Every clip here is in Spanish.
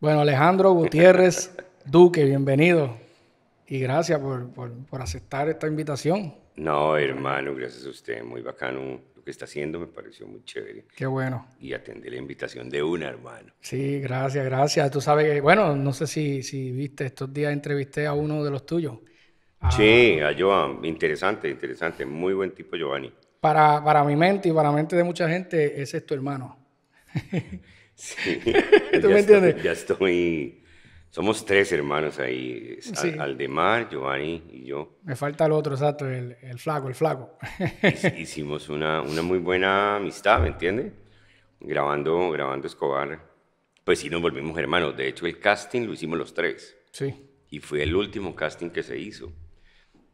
Bueno, Alejandro Gutiérrez Duque, bienvenido. Y gracias por, aceptar esta invitación. No, hermano, gracias a usted. Muy bacano lo que está haciendo, me pareció muy chévere. Qué bueno. Y atender la invitación de una, hermano. Sí, gracias, gracias. Tú sabes que, bueno, no sé si, si viste, estos días entrevisté a uno de los tuyos. sí, a Joan. Interesante, interesante. Muy buen tipo, Giovanni. Para, para mi mente y para la mente de mucha gente, ese es tu hermano. ¿Tú me entiendes? ya estoy. Somos tres hermanos ahí: Aldemar, Giovanni y yo. Me falta el otro, exacto, el, el flaco, el flaco. Hicimos una, una muy buena amistad, ¿me entiendes? Grabando, grabando Escobar. Pues sí, nos volvimos hermanos. De hecho, el casting lo hicimos los tres. Sí. Y fue el último casting que se hizo.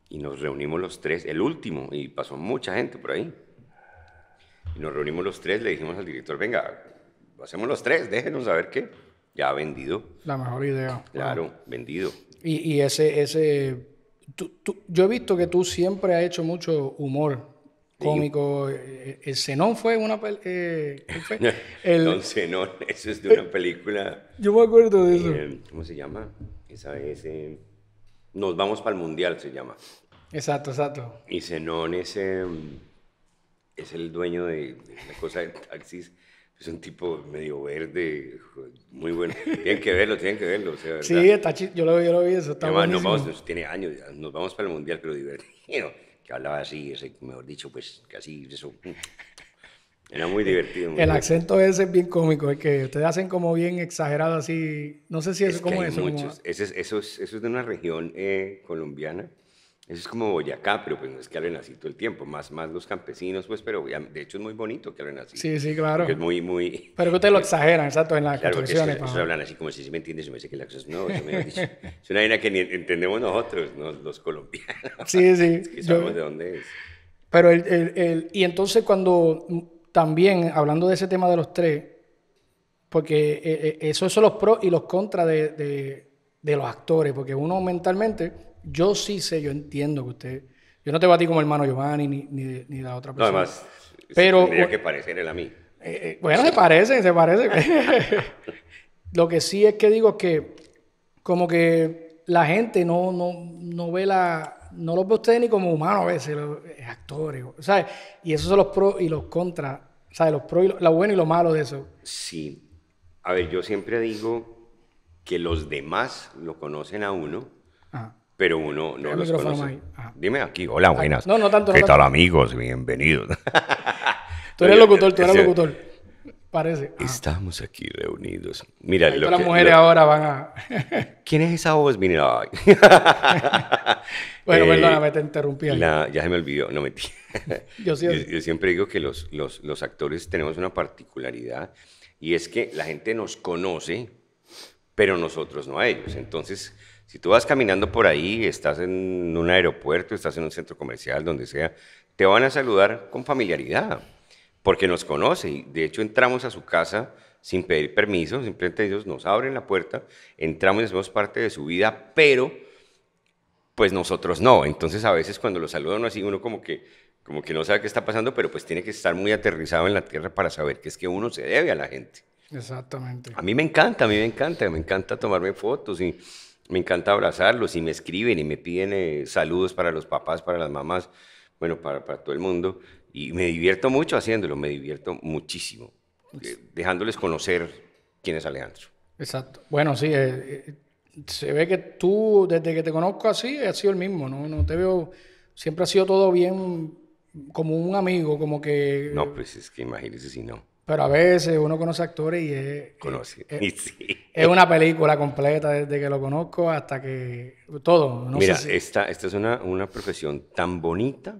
Y nos reunimos los tres, el último, y pasó mucha gente por ahí. Y nos reunimos los tres, le dijimos al director, venga, lo hacemos los tres, déjenos saber qué. Ya vendido. La mejor idea. Claro, vendido. Y, ese, ese, tú, yo he visto que tú siempre has hecho mucho humor cómico. Eh, el Zenón fue una... Eh, El Zenón, eso es de una película... Yo me acuerdo de eso. Eh, ¿Cómo se llama? Esa es... Eh, Nos vamos para el Mundial, se llama. Exacto, exacto. Y Zenón es, es el dueño de, de la cosa de taxis es un tipo medio verde, muy bueno. Tienen que verlo, tienen que verlo. sí, está yo lo vi, yo lo vi, eso está Además, nos vamos, tiene años, nos vamos para el Mundial, pero divertido. Que hablaba así, ese, mejor dicho, pues casi eso. Era muy divertido. el acento ese es bien cómico, es que ustedes hacen como bien exagerado así. No sé si es, es como eso. Eso, es, eso, es, de una región eh, colombiana eso es como Boyacá, pero pues no es que hablen así todo el tiempo, más, más los campesinos, pues, pero de hecho es muy bonito que hablen así. Sí, sí, claro. Es muy, muy... Pero que ustedes lo exageran, exacto, en las claro, construcciones. Claro, hablan así como si me entiendes, yo me sé que la cosa es... No, yo me he dicho. es una vaina que ni entendemos nosotros, los colombianos. Sí, sí. es que sabemos de dónde es. Pero el, el, Y entonces cuando mm, también, hablando de ese tema de los tres, porque eh, eh, eso son los pros y los contras de, de los actores, porque uno mentalmente yo sí sé, yo entiendo que usted. Yo no te ti como hermano Giovanni ni, ni, la otra persona. No, además, pero, tendría que parecer él a mí. Eh, eh, bueno, se parece se parece Lo que sí es que digo es que, como que la gente no, no, no ve la. No los ve ustedes ni como humanos a veces, los, eh, actores. ¿sabes? Y esos son los pros y los contras. ¿Sabes? Los pros y lo, bueno y lo malo de eso. Sí. A ver, yo siempre digo que los demás lo conocen a uno. Ajá pero uno no los conoce. Ah. Dime aquí, hola, ah, buenas. No, no tanto. ¿Qué tal, amigos? Bienvenidos. tú eres locutor, tú eres locutor. Parece. Ah. Estamos aquí reunidos. Mira, lo que, las mujeres ahora van a. ¿Quién es esa voz? Mira. bueno, eh, perdóname, te interrumpí. ya se me olvidó, no metí. yo, yo, siempre digo que los, los, los actores tenemos una particularidad y es que la gente nos conoce, pero nosotros no a ellos. Entonces si tú vas caminando por ahí, estás en un aeropuerto, estás en un centro comercial, donde sea, te van a saludar con familiaridad, porque nos conoce. Y de hecho, entramos a su casa sin pedir permiso, simplemente ellos nos abren la puerta, entramos y somos parte de su vida, pero pues nosotros no. Entonces, a veces cuando los saludan así, uno como que como que no sabe qué está pasando, pero pues tiene que estar muy aterrizado en la tierra para saber que es que uno se debe a la gente. Exactamente. A mí me encanta, a mí me encanta, me encanta tomarme fotos y me encanta abrazarlos y me escriben y me piden eh, saludos para los papás, para las mamás, bueno, para, todo el mundo. Y me divierto mucho haciéndolo, me divierto muchísimo, eh, pues dejándoles conocer quién es Alejandro. Exacto. Bueno, sí, eh, se ve que tú, desde que te conozco así, has sido el mismo, ¿no? No te veo, siempre ha sido todo bien, como un amigo, como que... No, pues es que imagínese si no. Pero a veces uno conoce actores y es, conoce. Es, es, una película completa desde que lo conozco hasta que todo. Mira, esta, esta es una, profesión tan bonita,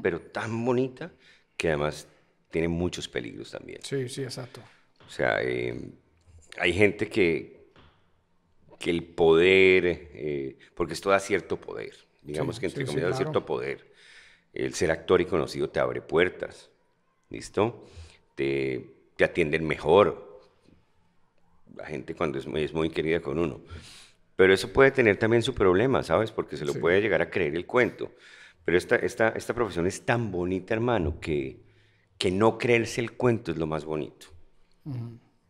pero tan bonita, que además tiene muchos peligros también. Sí, sí, exacto. O sea, em, hay gente que, que el poder, eh, porque esto da cierto poder, digamos que entre comillas da cierto poder. El ser actor y conocido te abre puertas, ¿listo? Este, te, atienden mejor. La gente cuando es muy, muy querida con uno. Pero eso puede tener también su problema, ¿sabes? Porque se lo puede llegar a creer el cuento. Pero esta, esta, esta profesión es tan bonita, hermano, que, que no creerse el cuento es lo más bonito.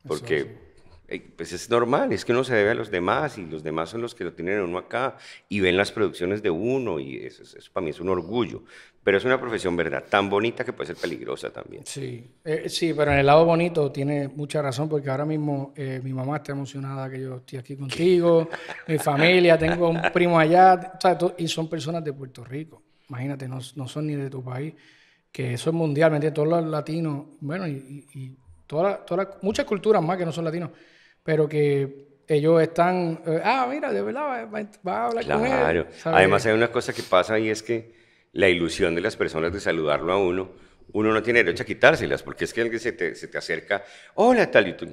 Porque eh, pues es normal, es que uno se debe a los demás y los demás son los que lo tienen uno acá y ven las producciones de uno y eso, para mí es un orgullo, pero es una profesión, ¿verdad? Tan bonita que puede ser peligrosa también. Sí, eh, sí, pero en el lado bonito tiene mucha razón porque ahora mismo eh, mi mamá está emocionada que yo estoy aquí contigo, mi familia, tengo un primo allá, y son personas de Puerto Rico, imagínate, no, son ni de tu país, que eso es mundialmente, Todos los latinos, bueno, y muchas culturas más que no son latinos, pero que ellos están, eh, ah, mira, de verdad, va, a hablar con él. Claro, además hay una cosa que pasa y es que la ilusión de las personas de saludarlo a uno, uno no tiene derecho a quitárselas, porque es que alguien se te, se te acerca, hola, tal, y tú,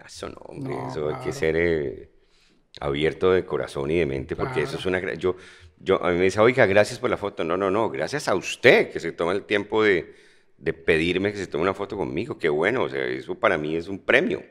ah, eso no, hombre, eso hay que ser eh, abierto de corazón y de mente, porque eso es una... Yo, yo, a mí me dice, oiga, gracias por la foto. No, no, no, gracias a usted que se toma el tiempo de, de pedirme que se tome una foto conmigo. Qué bueno, o sea, eso para mí es un premio.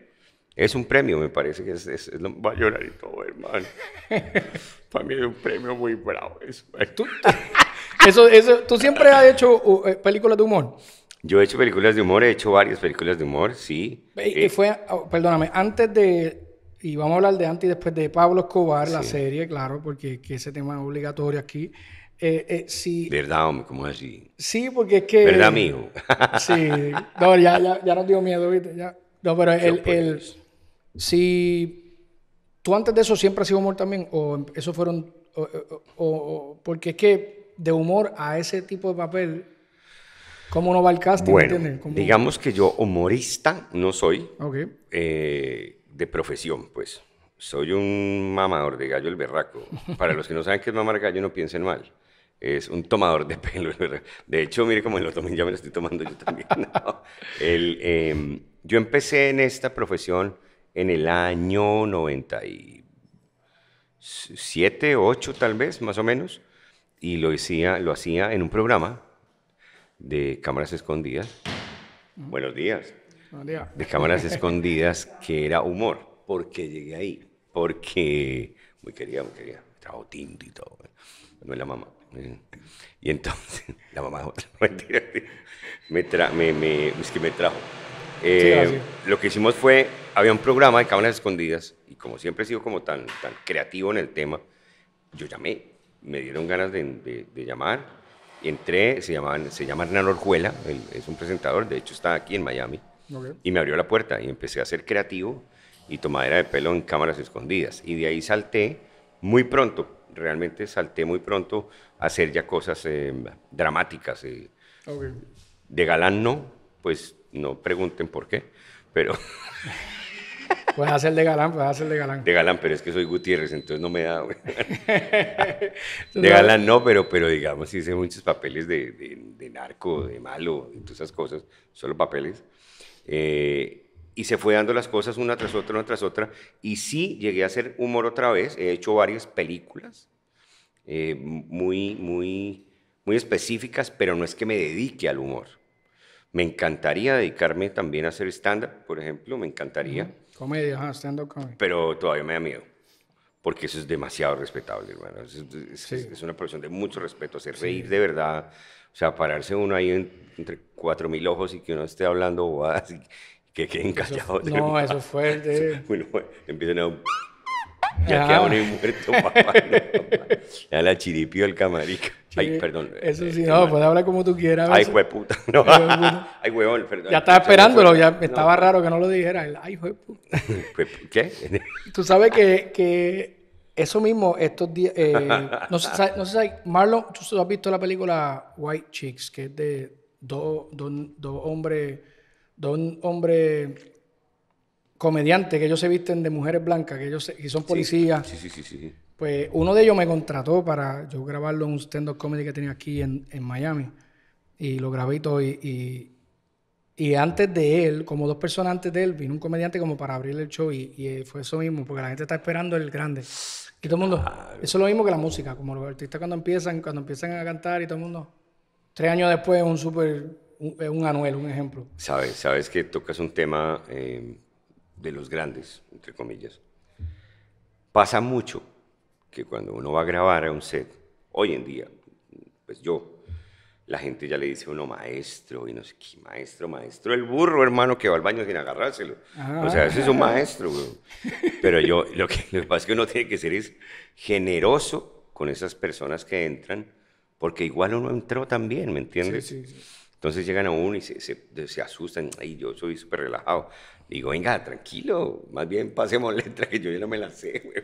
Es un premio, me parece que es, lo... va a llorar y todo, hermano. para mí es un premio muy bravo eso. ¿Tú, eso, ¿tú siempre has hecho uh, eh, películas de humor? Yo he hecho películas de humor, he hecho varias películas de humor, sí. Y, eh, fue, oh, perdóname, antes de, y vamos a hablar de antes y después de Pablo Escobar, la serie, claro, porque que ese tema es obligatorio aquí. Eh, eh, ¿Verdad, hombre? ¿Cómo es así? Sí, porque es que... ¿Verdad, amigo? sí. No, ya, ya, nos dio miedo, ¿viste? No, pero el, pues. Si... ¿Tú antes de eso siempre has sido humor también? ¿O em, eso fueron...? O, porque es que de humor a ese tipo de papel, ¿cómo no va el casting? Bueno, digamos que yo humorista no soy. Eh, de profesión, pues soy un mamador de gallo el berraco. Para los que no saben qué es mamar gallo, no piensen mal es un tomador de pelo. De hecho, mire cómo lo tomé, ya me lo estoy tomando yo también. Em, yo empecé en esta profesión en el año 97, 8 tal vez, más o menos, y lo hacía, lo hacía en un programa de cámaras escondidas. Buenos días. Buenos días. De cámaras escondidas, que era humor. porque llegué ahí? Porque, muy querida, muy querida, trajo tinto y todo. ¿eh? No es la mamá. Y entonces, la mamá me, me, que me trajo. Eh, ah, lo que hicimos fue, había un programa de cámaras escondidas, y como siempre he sido como tan, tan creativo en el tema, yo llamé, me dieron ganas de, llamar, entré, se, llamaban, se llama Hernán Orjuela, él, es un presentador, de hecho está aquí en Miami, y me abrió la puerta y empecé a ser creativo y tomadera de pelo en cámaras escondidas. Y de ahí salté muy pronto, realmente salté muy pronto hacer ya cosas eh, dramáticas. Eh, de galán no, pues no pregunten por qué, pero... Puedes hacer de galán, puedes hacer de galán. De galán, pero es que soy Gutiérrez, entonces no me da... de galán no, pero, pero digamos, hice muchos papeles de, narco, de malo, de esas cosas, solo papeles. Eh, y se fue dando las cosas una tras otra, una tras otra. Y sí llegué a hacer humor otra vez. He hecho varias películas eh, muy, muy, muy específicas, pero no es que me dedique al humor. Me encantaría dedicarme también a hacer stand-up, por ejemplo, me encantaría. Comedia, haciendo Comedia, stand-up Pero todavía me da miedo, porque eso es demasiado respetable, hermano. Es, una profesión de mucho respeto, hacer reír de verdad. O sea, pararse uno ahí entre cuatro mil ojos y que uno esté hablando bobadas y que quede callados. no, eso es fuerte. Bueno, empiezan a... Ya quedaron que muerto, papá. Ya la chiripió el camarico. Ay, perdón. Eso sí, eh, no, puedes hablar como tú quieras. Ay, hueputa. Ay, huevón, perdón. Ya estaba esperándolo, ya me estaba raro que no lo dijera. Ay, hueputa. ¿Qué? Tú sabes que, que eso mismo, estos días. Eh, no sé, no sé, Marlon, tú has visto la película White Chicks, que es de dos hombres. Dos hombres comediantes que ellos se visten de mujeres blancas, que ellos y son policías. Sí, sí, sí, sí, Pues uno de ellos me contrató para yo grabarlo en un stand-up comedy que tenía aquí en, en, Miami. Y lo grabé y todo. Y, y, antes de él, como dos personas antes de él, vino un comediante como para abrir el show. Y, y, eh, fue eso mismo, porque la gente está esperando el grande. Y todo el mundo. Eso es lo mismo que la música. Como los artistas cuando empiezan, cuando empiezan a cantar y todo el mundo. Tres años después, un súper. Un, eh, un, Anuel, un ejemplo. Sabes, sabes que tocas un tema. Eh de los grandes, entre comillas. Pasa mucho que cuando uno va a grabar a un set, hoy en día, pues yo, la gente ya le dice a uno maestro, y no sé qué, maestro, maestro, el burro, hermano, que va al baño sin agarrárselo. Ah. o sea, ese es un maestro, Pero yo, lo que, lo pasa es que uno tiene que ser generoso con esas personas que entran, porque igual uno entró también, ¿me entiendes? Entonces llegan a uno y se, se, asustan, y yo soy súper relajado. Digo, venga, tranquilo, más bien pasemos letra que yo ya no me la sé, güey.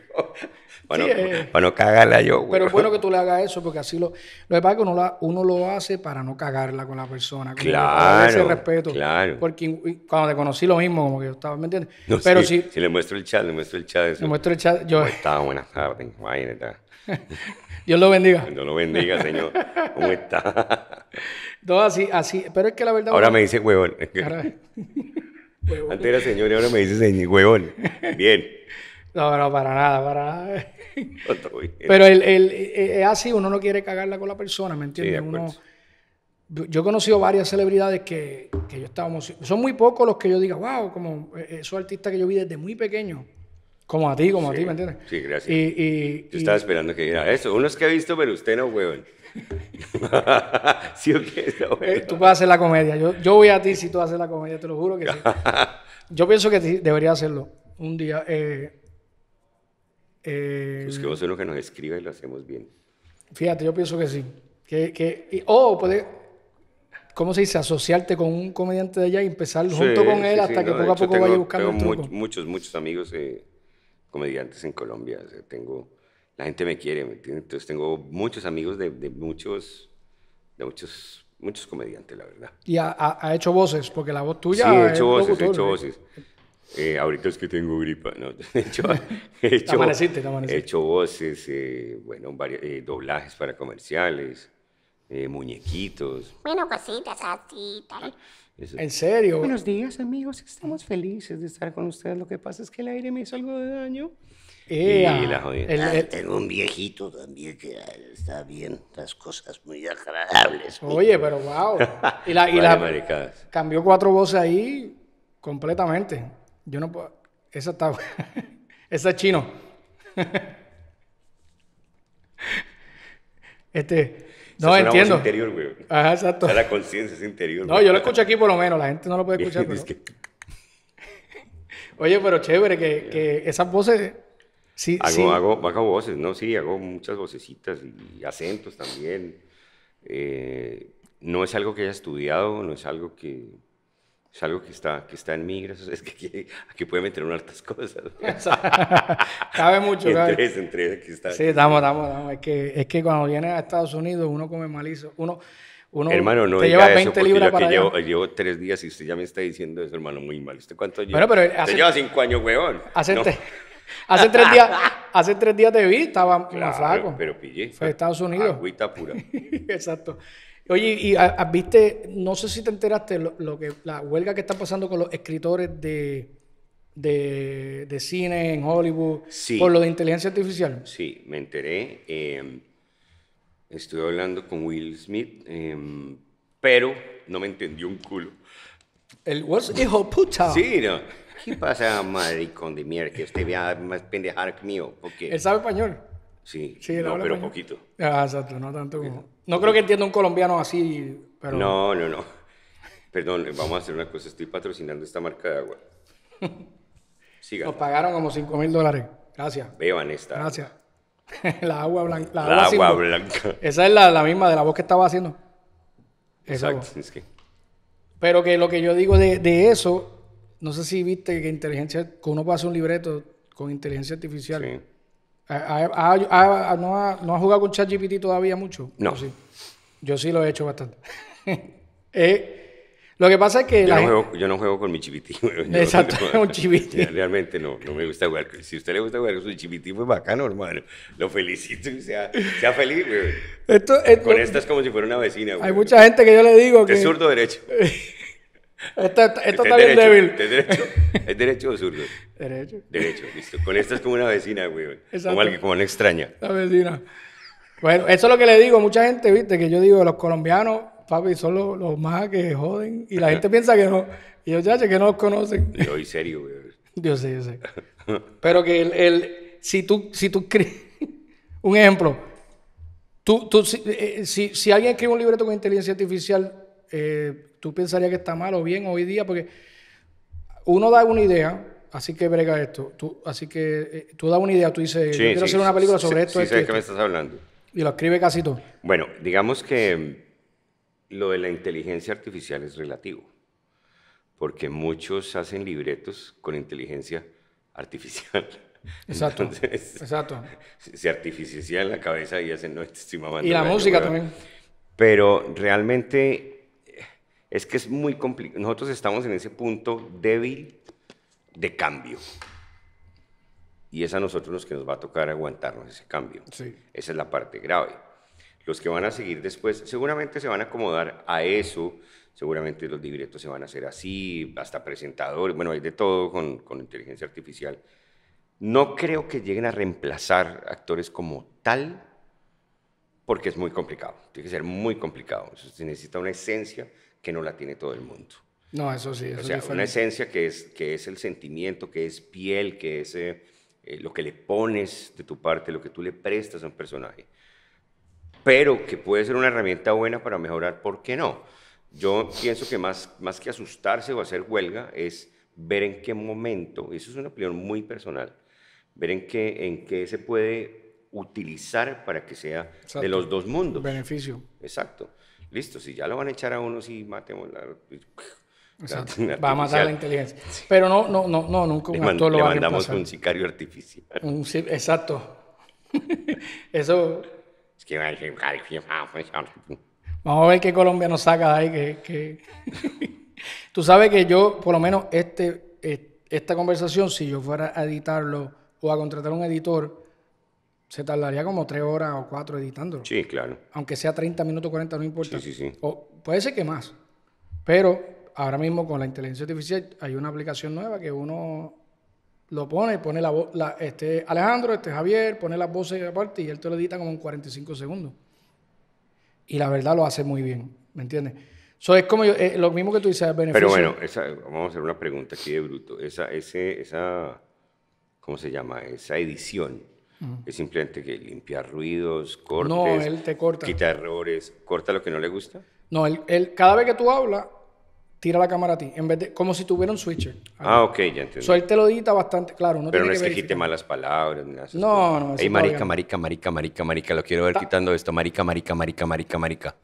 Bueno, eh, para no cagarla yo, güey. Pero es bueno que tú le hagas eso, porque así lo. Lo que pasa es que uno lo, hace para no cagarla con la persona. Claro. Ese respeto. Claro. Porque cuando te conocí lo mismo, como que yo estaba, ¿me entiendes? pero sí, si, le muestro el chat, le muestro el chat. Eso. Le muestro el chat. Yo... ¿Cómo está? Buenas tardes. Dios lo bendiga. Dios lo bendiga, señor. ¿Cómo está? Todo así, así. Pero es que la verdad. Ahora me dice, huevón. Antes era señor y ahora me dice señor, huevón. Bien. No, no, para nada, para nada. Pero el, e, e, es así, uno no quiere cagarla con la persona, ¿me entiendes? yo he conocido varias celebridades que, yo estaba Son muy pocos los que yo diga, wow, como eh, esos artistas que yo vi desde muy pequeño. Como a ti, como a ti, ¿me entiendes? Sí, gracias. Y, yo estaba esperando que dijera eso. Uno es que he visto, pero usted no, huevón. Eh, tú puedes hacer la comedia. Yo, yo, voy a ti si tú haces la comedia, te lo juro que sí. Yo pienso que debería hacerlo un día. Eh, eh, que lo que nos escriba y lo hacemos bien. Fíjate, yo pienso que sí. Que, que, puede, ¿cómo se dice? Asociarte con un comediante de allá y empezar junto con él hasta que poco a poco vaya buscando tengo Muchos, muchos amigos eh, comediantes en Colombia. tengo la gente me quiere, Entonces tengo muchos amigos de, muchos, de muchos, muchos comediantes, la verdad. ¿Y ha, hecho voces? Porque la voz tuya. Sí, he hecho voces, he hecho ¿eh? voces. Eh, ahorita es que tengo gripa, ¿no? he hecho, he hecho, He hecho voces, eh, bueno, varios, doblajes para comerciales, muñequitos. Bueno, cositas así, tal. ¿En serio? Buenos días, amigos. Estamos felices de estar con ustedes. Lo que pasa es que el aire me hizo algo de daño y el, ah, un viejito también que está bien las cosas muy agradables. Oye, pero wow. Y la, cambió cuatro voces ahí completamente. Yo no puedo. Esa está. Esa es chino. Este. No, entiendo. Ajá, exacto. la conciencia es interior. No, yo lo escucho aquí por lo menos, la gente no lo puede escuchar. Oye, pero chévere que, que esas voces Sí, hago, sí. Hago, voces, ¿no? Sí, hago muchas vocecitas y acentos también. Eh, no es algo que haya estudiado, no es algo que, es algo que está, que está en mí, gracias. Es que aquí, puede meter unas hartas cosas. cabe mucho, entre cabe. Tres, aquí está. Sí, estamos, estamos, estamos. Es que, es que cuando vienes a Estados Unidos uno come malizo. Uno, uno hermano, no te diga lleva 20 eso, libras para que llevo, llevo, tres días y usted ya me está diciendo eso, hermano, muy mal. ¿Usted cuánto lleva? Bueno, pero hace, te cinco años, huevón. Hace, hace, tres días, hace tres días te vi, estaba claro, flaco. Pero pillé. Fue Estados Unidos. Agüita pura. Exacto. Oye, y viste, no sé si te enteraste lo, que la huelga que está pasando con los escritores de, de, de cine en Hollywood por lo de inteligencia artificial. Sí, me enteré. Em, estuve hablando con Will Smith, em, pero no me entendió un culo. El was hijo puta. Sí, no. ¿Qué pasa, maricón de mierda? Que usted vea más pendejar que mío. Porque... Él sabe español. Sí, sí no, pero poquito. Ah, exacto, no tanto como... No creo que entienda un colombiano así, pero... No, no, no. Perdón, vamos a hacer una cosa. Estoy patrocinando esta marca de agua. Siga. Nos pagaron como 5 mil dólares. Gracias. Beban esta. Gracias. la agua blanca. La, agua, blanca. Esa es la, la, misma de la voz que estaba haciendo. Exacto. Pero que lo que yo digo de, de eso no sé si viste que inteligencia, que uno pasa un libreto con inteligencia artificial. no, ha, jugado con ChatGPT todavía mucho? No. Yo sí, yo sí lo he hecho bastante. Eh, lo que pasa es que... Yo, no, juego, yo no con mi GPT. Exacto, con GPT. Realmente no, no me gusta jugar. Si a usted le gusta jugar con su GPT, pues bacano, hermano. Lo felicito y sea, sea feliz, con esta es como si fuera una vecina. Hay mucha gente que yo le digo que... Es zurdo derecho. Esto, este está bien débil. Este es derecho, derecho o zurdo. Derecho. Derecho, listo. Con esto es como una vecina, güey. Como, alguien, como una extraña. La vecina. Bueno, eso es lo que le digo a mucha gente, viste, que yo digo, los colombianos, papi, son los, más que joden. Y la gente piensa que no. Y yo, ya, que no los conocen. Yo, y serio, güey. Yo sé, yo sé. Pero que el, si tú, si tú un ejemplo, tú, tú si, eh, si, si, alguien escribe un libreto con inteligencia artificial, eh, tú pensarías que está mal o bien hoy día, porque uno da una idea, así que brega esto. Tú, así que eh, tú das una idea, tú dices, yo quiero hacer una película sobre esto. Sí, esto, de me estás hablando. Y lo escribe casi todo. Bueno, digamos que lo de la inteligencia artificial es relativo, porque muchos hacen libretos con inteligencia artificial. Exacto. Entonces, exacto. Se artificializa en la cabeza y hacen, no, estima Y la música también. Pero realmente es que es muy complicado. Nosotros estamos en ese punto débil de cambio. Y es a nosotros los que nos va a tocar aguantarnos ese cambio. Esa es la parte grave. Los que van a seguir después seguramente se van a acomodar a eso, seguramente los directos se van a hacer así, hasta presentadores, bueno, hay de todo con, con inteligencia artificial. No creo que lleguen a reemplazar actores como tal, porque es muy complicado, tiene que ser muy complicado. Se necesita una esencia que no la tiene todo el mundo. No, eso sí. Eso o sea, es una esencia que es, que es el sentimiento, que es piel, que es eh, eh, lo que le pones de tu parte, lo que tú le prestas a un personaje. Pero que puede ser una herramienta buena para mejorar, ¿por qué no? Yo pienso que más, más que asustarse o hacer huelga es ver en qué momento, y eso es una opinión muy personal, ver en qué, en qué se puede utilizar para que sea de los dos mundos. Beneficio. Exacto listo, si ya lo van a echar a uno, sí, matemos la... va a matar la inteligencia. Pero no, no, no, no, nunca un le actor lo va mandamos un sicario artificial. exacto. Eso. Es que Vamos a ver qué Colombia nos saca ahí. Que, que... Tú sabes que yo, por lo menos, este, esta conversación, si yo fuera a editarlo o a contratar un editor, se tardaría como tres horas o cuatro editándolo. Sí, claro. Aunque sea 30 minutos, 40, no importa. Sí, sí, sí. O puede ser que más. Pero ahora mismo con la inteligencia artificial hay una aplicación nueva que uno lo pone, pone la voz, este Alejandro, este Javier, pone las voces aparte y él te lo edita como en 45 segundos. Y la verdad lo hace muy bien, ¿me entiendes? Eso es como eh, lo mismo que tú dices, Pero bueno, vamos a hacer una pregunta aquí de bruto. Esa, ese, esa, ¿cómo se llama? Esa edición es simplemente que limpiar ruidos, cortes. No, él te corta. Quita errores, corta lo que no le gusta. No, él, él cada vez que tú hablas, tira la cámara a ti, en vez de, como si tuviera un switcher. Ah, ok, ya entiendo. él te lo edita bastante, claro. Pero no es que, quite malas palabras. No, no, no. Ey, marica, marica, marica, marica, marica, lo quiero ver quitando esto. Marica, marica, marica, marica, marica.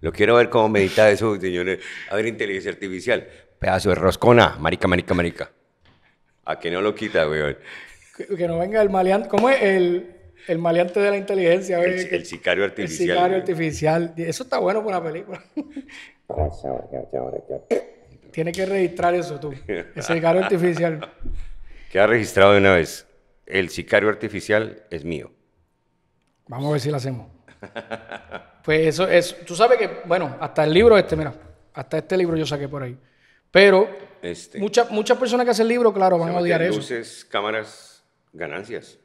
Lo quiero ver cómo medita eso, señores. A ver, inteligencia artificial. Pedazo de roscona. Marica, marica, marica. A que no lo quita, weón. Que, no venga el maleante. ¿Cómo es? El, maleante de la inteligencia. El, sicario artificial. El sicario artificial. Eso está bueno para una película. tiene que registrar eso tú. El sicario artificial. ha registrado de una vez. El sicario artificial es mío. Vamos a ver si lo hacemos. Pues eso es. Tú sabes que, bueno, hasta el libro este, mira. Hasta este libro yo saqué por ahí. Pero este. muchas muchas personas que hacen libro, claro, van a odiar eso. Luces, cámaras, ganancias.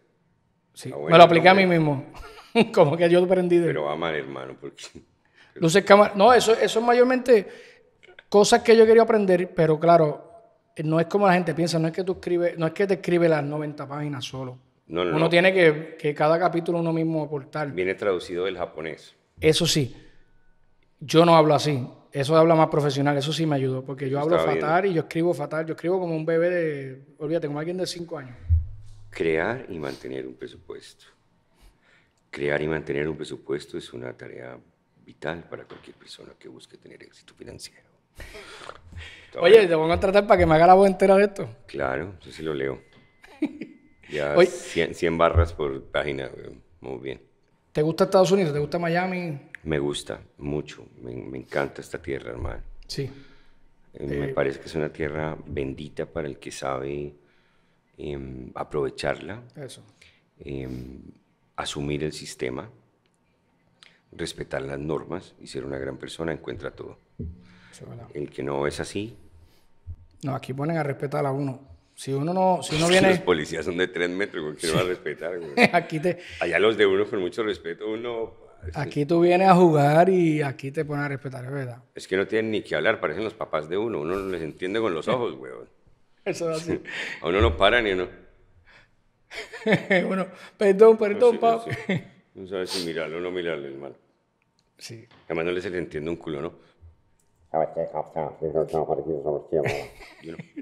Sí, me lo apliqué a mí mismo. Como que yo aprendí de... Pero va mal, hermano, porque... Luces, cámara... No, eso, eso es mayormente cosas que yo quería aprender, pero claro, no es como la gente piensa, no es que tú escribes, no es que te escribe las 90 páginas solo. uno tiene que, cada capítulo uno mismo aportar. Viene traducido del japonés. Eso sí, yo no hablo así. Eso habla más profesional, eso sí me ayudó, porque yo hablo fatal y yo escribo fatal. Yo escribo como un bebé de, olvídate, como alguien de 5 años. Crear y mantener un presupuesto. Crear y mantener un presupuesto es una tarea vital para cualquier persona que busque tener éxito financiero. Oye, te pongo a tratar para que me haga la voz entera de esto. Claro, eso sí lo leo. Ya 100, barras por página, muy bien. ¿Te gusta Estados Unidos? ¿Te gusta Miami? Me gusta mucho, me, encanta esta tierra, hermano. Sí. Eh, me eh, parece que es una tierra bendita para el que sabe Em, aprovecharla, em, asumir el sistema, respetar las normas y ser una gran persona encuentra todo. El que no es así. No, aquí ponen a respetar a uno. Si uno no, si uno viene. Los policías son de tres metros, qué va a respetar? Güey? aquí te... Allá los de uno, con mucho respeto, uno. Pues, aquí tú vienes a jugar y aquí te ponen a respetar, es verdad. Es que no tienen ni que hablar, parecen los papás de uno. Uno les entiende con los ojos, güey. Eso así. A uno no paran y uno. bueno, perdón, pues perdón, papá. Pues no, sabes si mirarlo o no mirarlo, hermano. Sí. Además, no le se le entiende un culo, ¿no?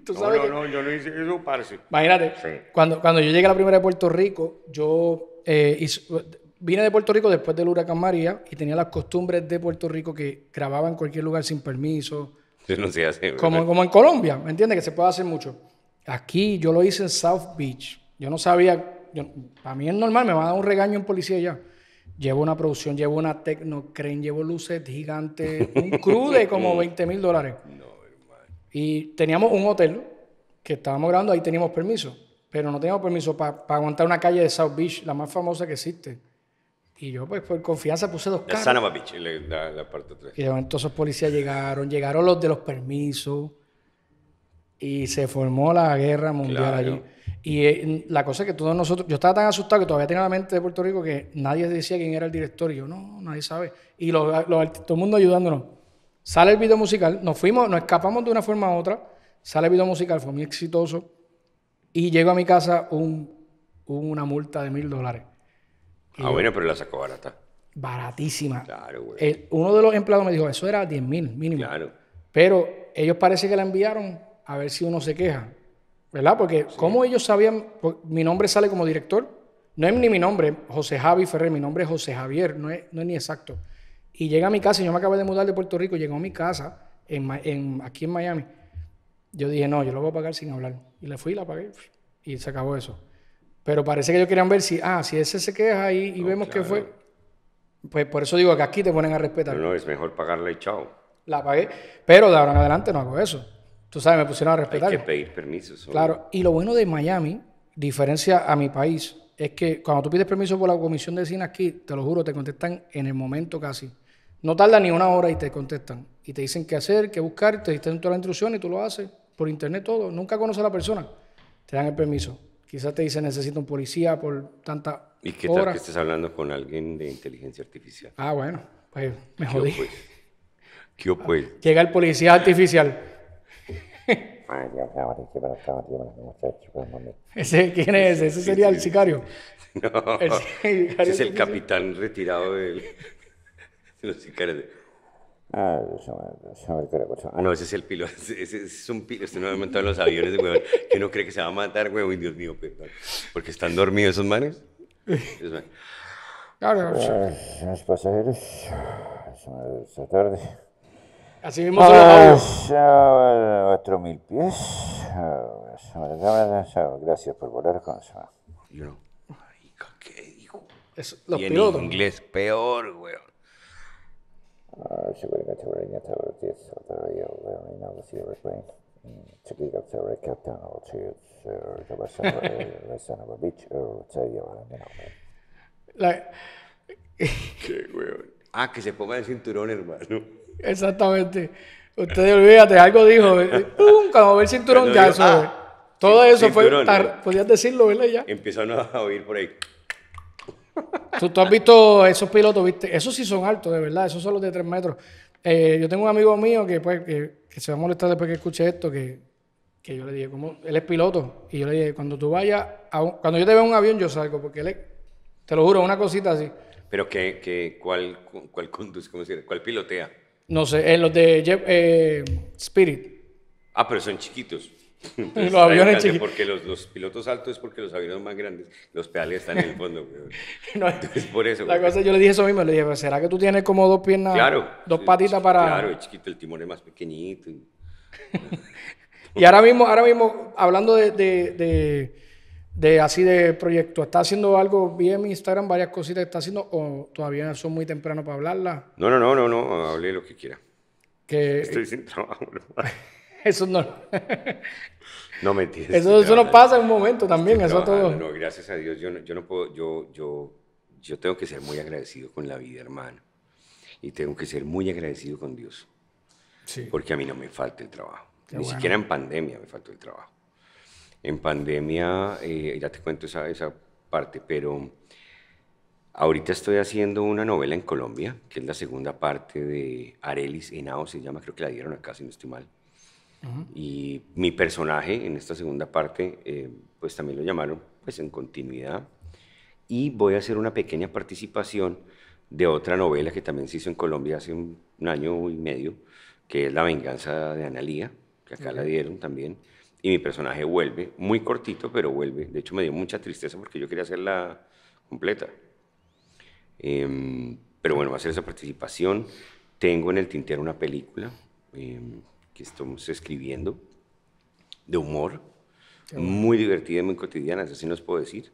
¿Tú sabes no, no, no, yo no hice eso, parce. Imagínate, sí. cuando, cuando yo llegué a la primera de Puerto Rico, yo eh, vine de Puerto Rico después del huracán María y tenía las costumbres de Puerto Rico que grababa en cualquier lugar sin permiso, como, como en Colombia, ¿me entiendes? Que se puede hacer mucho. Aquí yo lo hice en South Beach. Yo no sabía, para mí es normal, me va a dar un regaño en policía ya. Llevo una producción, llevo una creen? llevo luces gigantes, un crew de como 20 mil dólares. y teníamos un hotel que estábamos grabando, ahí teníamos permiso, pero no teníamos permiso para aguantar una calle de South Beach, la más famosa que existe. Y yo, pues, por confianza puse dos carros. le da la parte 3. Y de policías llegaron, llegaron los de los permisos. Y se formó la guerra mundial allí. Y eh, la cosa es que todos nosotros, yo estaba tan asustado que todavía tenía la mente de Puerto Rico que nadie decía quién era el director. Y yo, no, nadie sabe. Y todo el mundo ayudándonos. Sale el video musical, nos fuimos, nos escapamos de una forma u otra. Sale el video musical, fue muy exitoso. Y llego a mi casa un, una multa de mil dólares. Ah, bueno, pero la sacó barata. Baratísima. Claro, güey. uno de los empleados me dijo, eso era 10 mil mínimo. Claro. Pero ellos parece que la enviaron a ver si uno se queja, ¿verdad? Porque como ellos sabían, pues, mi nombre sale como director, no es ni mi nombre, José Javi Ferrer, mi nombre es José Javier, no es, no es ni exacto. Y llega a mi casa, yo me acabé de mudar de Puerto Rico, llegó a mi casa en aquí en Miami. Yo dije, no, yo lo voy a pagar sin hablar. Y le fui y la pagué y se acabó eso. Pero parece que ellos querían ver si, ah, si ese se queja ahí y vemos que fue. Pues por eso digo que aquí te ponen a respetar. No, no, es mejor pagarle y chao. La pagué, pero de ahora en adelante no hago eso. Tú sabes, me pusieron a respetar. Hay que pedir permisos. Claro, y lo bueno de Miami, diferencia a mi país, es que cuando tú pides permiso por la comisión de Cine aquí, te lo juro, te contestan en el momento casi. No tarda ni una hora y te contestan. Y te dicen qué hacer, qué buscar, te dicen toda la instrucción y tú lo haces por internet todo. Nunca conoces a la persona. Te dan el permiso. Quizás te dice necesito un policía por tanta ¿Y qué tal que estés hablando con alguien de inteligencia artificial? Ah, bueno, pues mejor. jodí. Pues? ¿Qué pues? Llega el policía artificial. Pues, ¿Ese, ¿Quién es ese? sería el sicario? No, ese es el capitán retirado de, de los sicarios. Ah, ah, no, ese es el piloto. Ese es un piloto. Este no me montado en los aviones huevón. Que no cree que se va a matar, huevón. Dios mío, perdón. Porque están dormidos esos manes. Esos eh, Los pasajeros. Esta tarde. Así mismo son los ah, mil pies. Ah, Gracias por volar con eso. Yo no. ¿Qué dijo? los pilotos. en inglés, peor, huevón. Ah, ah, que se ponga el cinturón, hermano. Exactamente. Usted olvídate, algo dijo. Eh, ¡Pum! Cuando el cinturón, ya ah, todo eso fue. Podías decirlo, ¿verdad? Ya. Empezaron a oír por ahí. ¿Tú, has visto esos pilotos, viste? Esos sí son altos, de verdad. Esos son los de tres metros. Eh, yo tengo un amigo mío pues, que, se va a molestar después que escuche esto, que, yo le dije, ¿cómo? Él es piloto. Y yo le dije, cuando tú vayas, cuando yo te veo un avión, yo salgo, porque él es, te lo juro, una cosita así. Pero que, que ¿cuál, cuál conduce? ¿Cómo se ¿Cuál pilotea? No sé, en eh, los de eh, Spirit. Ah, pero son chiquitos. Pues, los aviones chiquitos. Porque los, pilotos altos es porque los aviones más grandes, los pedales están en el fondo. no, Entonces, por eso. La cosa, yo le dije eso mismo, le dije, pues, ¿será que tú tienes como dos piernas, claro, dos patitas para...? Claro, el chiquito, el timón es más pequeñito. Y, ahora mismo, ahora mismo hablando de, de, así de proyecto, estás haciendo algo? Vi en Instagram varias cositas que está haciendo o todavía son muy temprano para hablarla No, no, no, no, no, hable lo que quiera. Que... Estoy sin trabajo. ¿no? Eso no. No me entiendes. Eso, eso no pasa en un momento también, eso todo. No, gracias a Dios, yo yo no puedo, yo, yo, yo tengo que ser muy agradecido con la vida, hermano. Y tengo que ser muy agradecido con Dios. Porque a mí no me falta el trabajo. Ni siquiera en pandemia me faltó el trabajo. En pandemia, eh, ya te cuento esa, esa parte, pero ahorita estoy haciendo una novela en Colombia, que es la segunda parte de Arelis Henao, se llama, creo que la dieron acá, si no estoy mal. Y mi personaje en esta segunda parte, eh, pues también lo llamaron pues en continuidad. Y voy a hacer una pequeña participación de otra novela que también se hizo en Colombia hace un, año y medio, que es La venganza de Analía, que acá la dieron también. Y mi personaje vuelve, muy cortito, pero vuelve. De hecho, me dio mucha tristeza porque yo quería hacerla completa. Em, pero bueno, va a hacer esa participación. Tengo en el tintero una película. Eh, que estamos escribiendo, de humor, muy divertida y muy cotidiana, así nos puedo decir.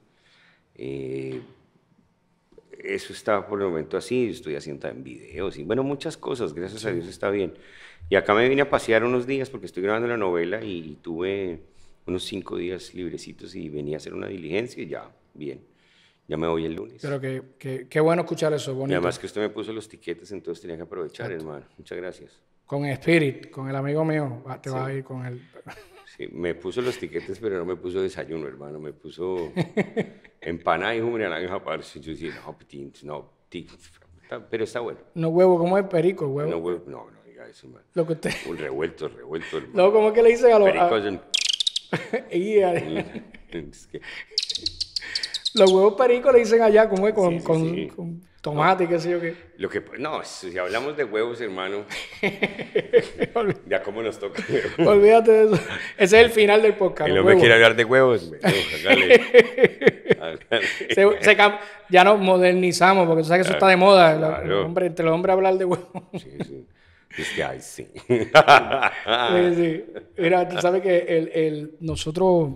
Eh, eso está por el momento así, estoy haciendo en videos y bueno, muchas cosas, gracias a Dios está bien. Y acá me vine a pasear unos días porque estoy grabando la novela y tuve unos cinco días librecitos y venía a hacer una diligencia y ya, bien. Ya me voy el lunes. Pero qué que, bueno escuchar eso, bonito. Y además que usted me puso los tiquetes, entonces tenía que aprovechar, hermano. Muchas gracias con Spirit, con el amigo mío, te va a ir con él. Sí, me puso los tiquetes, pero no me puso desayuno, hermano. Me puso empanada y jugo de naranja, parce. Yo no, no, pero está bueno. No huevo, ¿cómo es perico, huevo? No huevo, no, no diga eso, hermano. Lo que usted... Un revuelto, revuelto, No, ¿cómo es que le dicen a los... Pericos los huevos pericos le dicen allá, ¿cómo es? sí, sí, con tomate, qué sé yo qué. Lo que, no, si hablamos de huevos, hermano, ya cómo nos toca. Olvídate de eso. Ese es el final del podcast. El hombre me quiere hablar de huevos. ya nos modernizamos, porque tú sabes que eso está de moda. hombre, entre los hombres hablar de huevos. Sí, sí. que ahí sí. sí, Mira, tú sabes que el, el, nosotros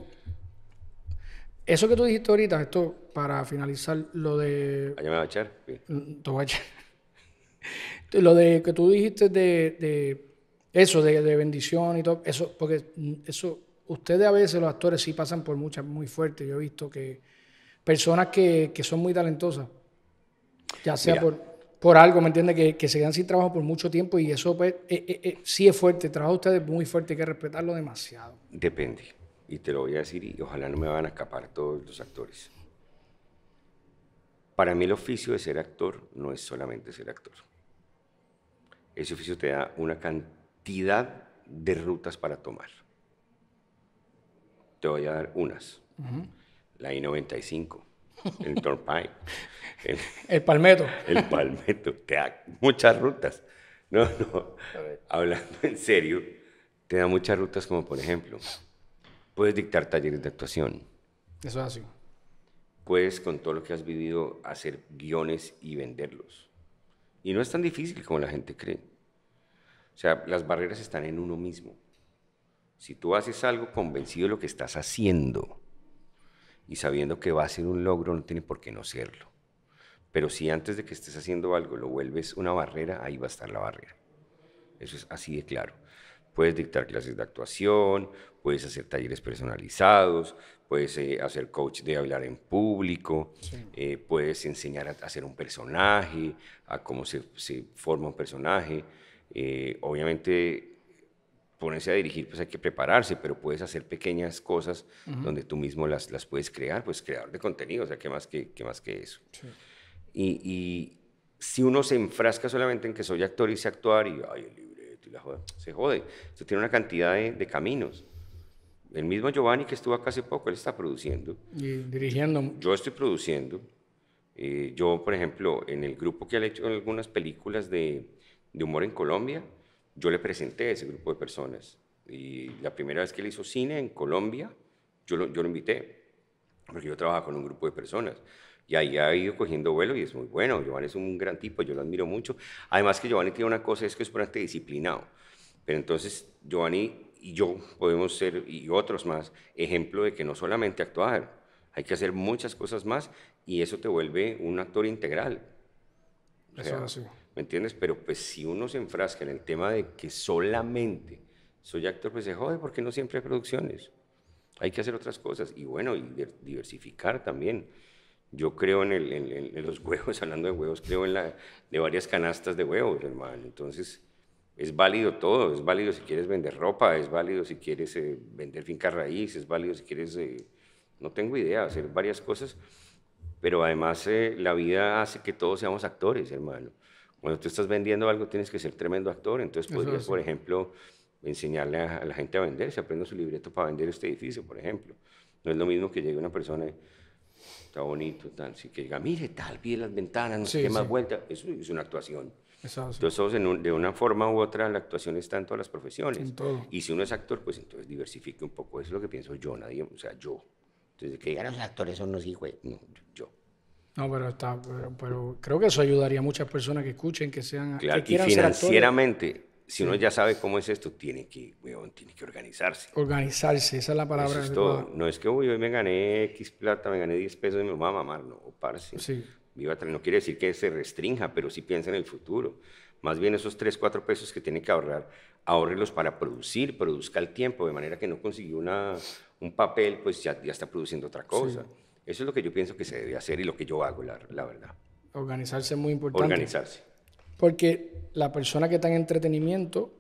eso que tú dijiste ahorita, esto para finalizar lo de. Ah, yo me voy a echar. Mm, te voy a echar. lo de que tú dijiste de, de eso, de, de, bendición y todo, eso, porque mm, eso, ustedes a veces, los actores, sí pasan por muchas muy fuertes. Yo he visto que personas que, son muy talentosas, ya sea por por algo, ¿me entiendes? Que, se quedan sin trabajo por mucho tiempo y eso pues, eh, eh, eh, sí es fuerte. El trabajo ustedes muy fuerte, hay que respetarlo demasiado. Depende y te lo voy a decir y ojalá no me van a escapar todos los actores. Para mí el oficio de ser actor no es solamente ser actor. Ese oficio te da una cantidad de rutas para tomar. Te voy a dar unas. La I-95, el Turnpike. El, el, Palmetto. El Palmetto. Te da muchas rutas. No, no. Hablando en serio, te da muchas rutas como por ejemplo Puedes dictar talleres de actuación. Eso es así. Puedes, con todo lo que has vivido, hacer guiones y venderlos. Y no es tan difícil como la gente cree. O sea, las barreras están en uno mismo. Si tú haces algo convencido de lo que estás haciendo y sabiendo que va a ser un logro, no tiene por qué no serlo. Pero si antes de que estés haciendo algo lo vuelves una barrera, ahí va a estar la barrera. Eso es así de claro. Puedes dictar clases de actuación, puedes hacer talleres personalizados, puedes eh, hacer coach de hablar en público, eh, puedes enseñar a hacer un personaje, a cómo se, forma un personaje. Eh, obviamente, ponerse a dirigir, pues hay que prepararse, pero puedes hacer pequeñas cosas donde tú mismo las, las puedes crear, pues crear de contenido, o sea, ¿qué más que, más que eso? Y, y, si uno se enfrasca solamente en que soy actor y sé actuar y, ay, el se jode. Esto tiene una cantidad de, caminos. El mismo Giovanni que estuvo acá hace poco, él está produciendo. Y dirigiendo. Yo, estoy produciendo. Eh, yo, por ejemplo, en el grupo que ha hecho algunas películas de, humor en Colombia, yo le presenté a ese grupo de personas. Y la primera vez que él hizo cine en Colombia, yo lo, yo lo invité, porque yo trabajo con un grupo de personas. Y ahí ha ido cogiendo vuelo y es muy bueno. Giovanni es un gran tipo, yo lo admiro mucho. Además que Giovanni tiene una cosa, es que es bastante disciplinado. Pero entonces Giovanni y yo podemos ser, y otros más, ejemplo de que no solamente actuar, hay que hacer muchas cosas más y eso te vuelve un actor integral. Eso es así. ¿Me entiendes? Pero pues si uno se enfrasca en el tema de que solamente soy actor, pues se jode porque no siempre hay producciones. Hay que hacer otras cosas y bueno, y diversificar también. Yo creo en, los huevos, hablando de huevos, creo en la, de varias canastas de huevos, hermano. Entonces, es válido todo, es válido si quieres vender ropa, es válido si quieres eh, vender finca raíz, es válido si quieres, eh, no tengo idea, hacer varias cosas, pero además eh, la vida hace que todos seamos actores, hermano. Cuando tú estás vendiendo algo tienes que ser tremendo actor, entonces podrías, por ejemplo, enseñarle a, la gente a vender, Si aprende su libreto para vender este edificio, por ejemplo. No es lo mismo que llegue una persona bonito, tal. Si que diga, mire, tal, vi las ventanas, no se más vuelta. Eso es una actuación. Entonces, de una forma u otra, la actuación está en todas las profesiones. Y si uno es actor, pues entonces diversifique un poco. Eso es lo que pienso yo, nadie, o sea, yo. Entonces, que digan ah, los actores son los hijos, no, yo. No, pero, está, pero, creo que eso ayudaría a muchas personas que escuchen, que sean. Claro, que quieran y financieramente, si uno ya sabe cómo es esto, tiene que, tiene que organizarse. Organizarse, esa es la palabra. Eso es todo. No es que, hoy me gané X plata, me gané 10 pesos y me voy a mamar, no, parce. no quiere decir que se restrinja, pero sí piensa en el futuro. Más bien esos 3, 4 pesos que tiene que ahorrar, ahorrelos para producir, produzca el tiempo, de manera que no consiguió una, un papel, pues ya, está produciendo otra cosa. Eso es lo que yo pienso que se debe hacer y lo que yo hago, la verdad. Organizarse es muy importante. Organizarse. Porque las personas que están en entretenimiento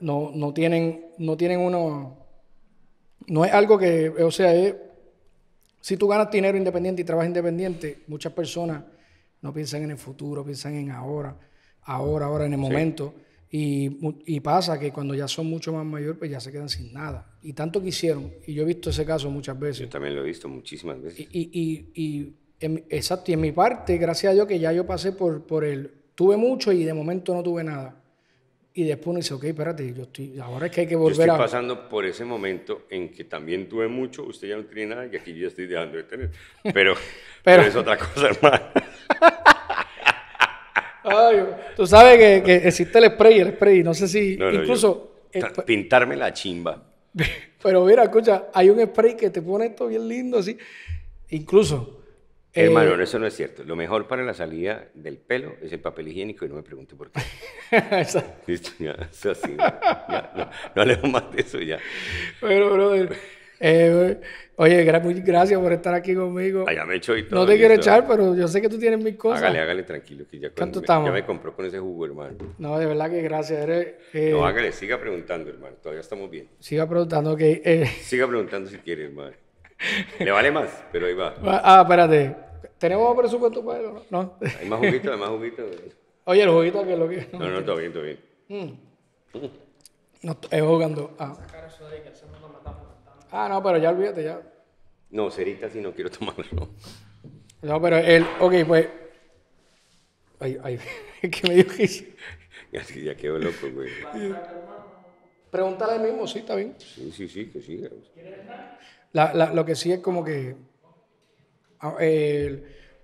no, tienen, no tienen uno. No es algo que, o sea, si tú ganas dinero independiente y trabajas independiente, muchas personas no piensan en el futuro, piensan en ahora, ahora, ahora, en el momento. Y, pasa que cuando ya son mucho más mayores, pues ya se quedan sin nada. Y tanto quisieron. Y yo he visto ese caso muchas veces. Yo también lo he visto muchísimas veces. Y, y, y en, exacto, en mi parte, gracias a Dios que ya yo pasé por, por el, tuve mucho y de momento no tuve nada. Y después uno dice, ok, espérate, yo estoy, ahora es que hay que volver yo estoy pasando por ese momento en que también tuve mucho, usted ya no tiene nada y aquí yo estoy dejando de tener. Pero, pero, es otra cosa, hermano. tú sabes que, existe el spray, el spray, no sé si... incluso... Eh, pues pintarme la chimba. Pero mira, escucha, hay un spray que te pone esto bien lindo así. Incluso Hermano, eh, eso no es cierto. Lo mejor para la salida del pelo es el papel higiénico y no me pregunte por qué. Listo, ya, eso sí. no, no hablemos más de eso ya. Bueno, brother. Eh, oye, oye, gracias por estar aquí conmigo. ya me y todo. No te quiero echar, pero yo sé que tú tienes mis cosas. Hágale, hágale tranquilo, que ya, ¿Cuánto me, ya me compró con ese jugo, hermano. No, de verdad que gracias. Eh, no, hágale, siga preguntando, hermano. Todavía estamos bien. Siga preguntando, que. Siga preguntando si quieres, hermano. Le vale más, pero ahí va. Ah, espérate. ¿Tenemos presupuesto para eso? No. Hay más juguito, hay más juguito. Oye, el juguito que es lo que. No, no, todo bien, todo bien. Mm. No, es jugando. Ah. ah, no, pero ya olvídate, ya. No, cerita si no quiero tomarlo. No, pero él, ok, pues. Ay, ay, que me dio que Ya, quedó loco, güey. Pregúntale al mismo, sí, está bien. Sí, sí, sí, que sí ¿Quieres lo que sí es como que. Ah,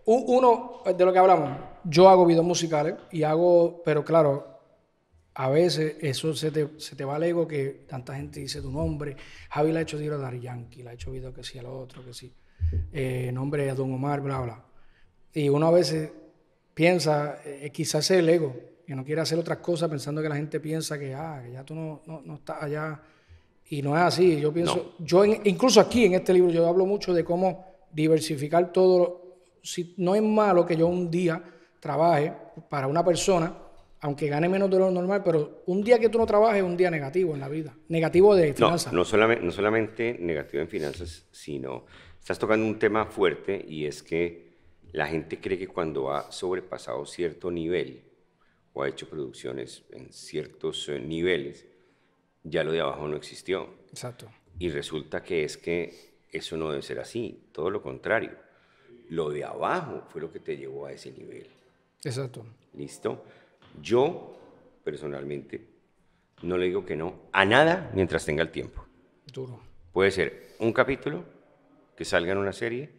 uno, de lo que hablamos, yo hago videos musicales y hago, pero claro, a veces eso se te, va al ego que tanta gente dice tu nombre. Javi le ha hecho tiro a Dar Yankee, le ha hecho video que sí al otro, que sí. Eh, nombre a Don Omar, bla, bla. Y uno a veces piensa, eh, eh, quizás es el ego, que no quiere hacer otras cosas pensando que la gente piensa que, ah, ya tú no, no, no estás allá y no es así, yo pienso, yo incluso aquí en este libro yo hablo mucho de cómo diversificar todo, si, no es malo que yo un día trabaje para una persona, aunque gane menos de lo normal, pero un día que tú no trabajes es un día negativo en la vida, negativo de finanzas. No, no, solamente, no solamente negativo en finanzas, sino estás tocando un tema fuerte y es que la gente cree que cuando ha sobrepasado cierto nivel o ha hecho producciones en ciertos eh, niveles, ya lo de abajo no existió. Exacto. Y resulta que es que eso no debe ser así, todo lo contrario. Lo de abajo fue lo que te llevó a ese nivel. Exacto. ¿Listo? Yo, personalmente, no le digo que no a nada mientras tenga el tiempo. Duro. Puede ser un capítulo que salga en una serie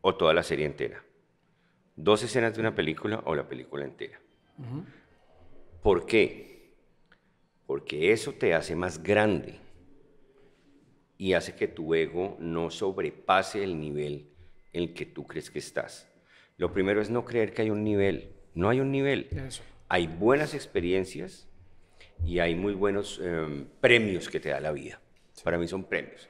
o toda la serie entera. Dos escenas de una película o la película entera. ¿Por qué? porque eso te hace más grande y hace que tu ego no sobrepase el nivel en el que tú crees que estás. Lo primero es no creer que hay un nivel. No hay un nivel. Hay buenas experiencias y hay muy buenos em, premios que te da la vida. Para mí son premios.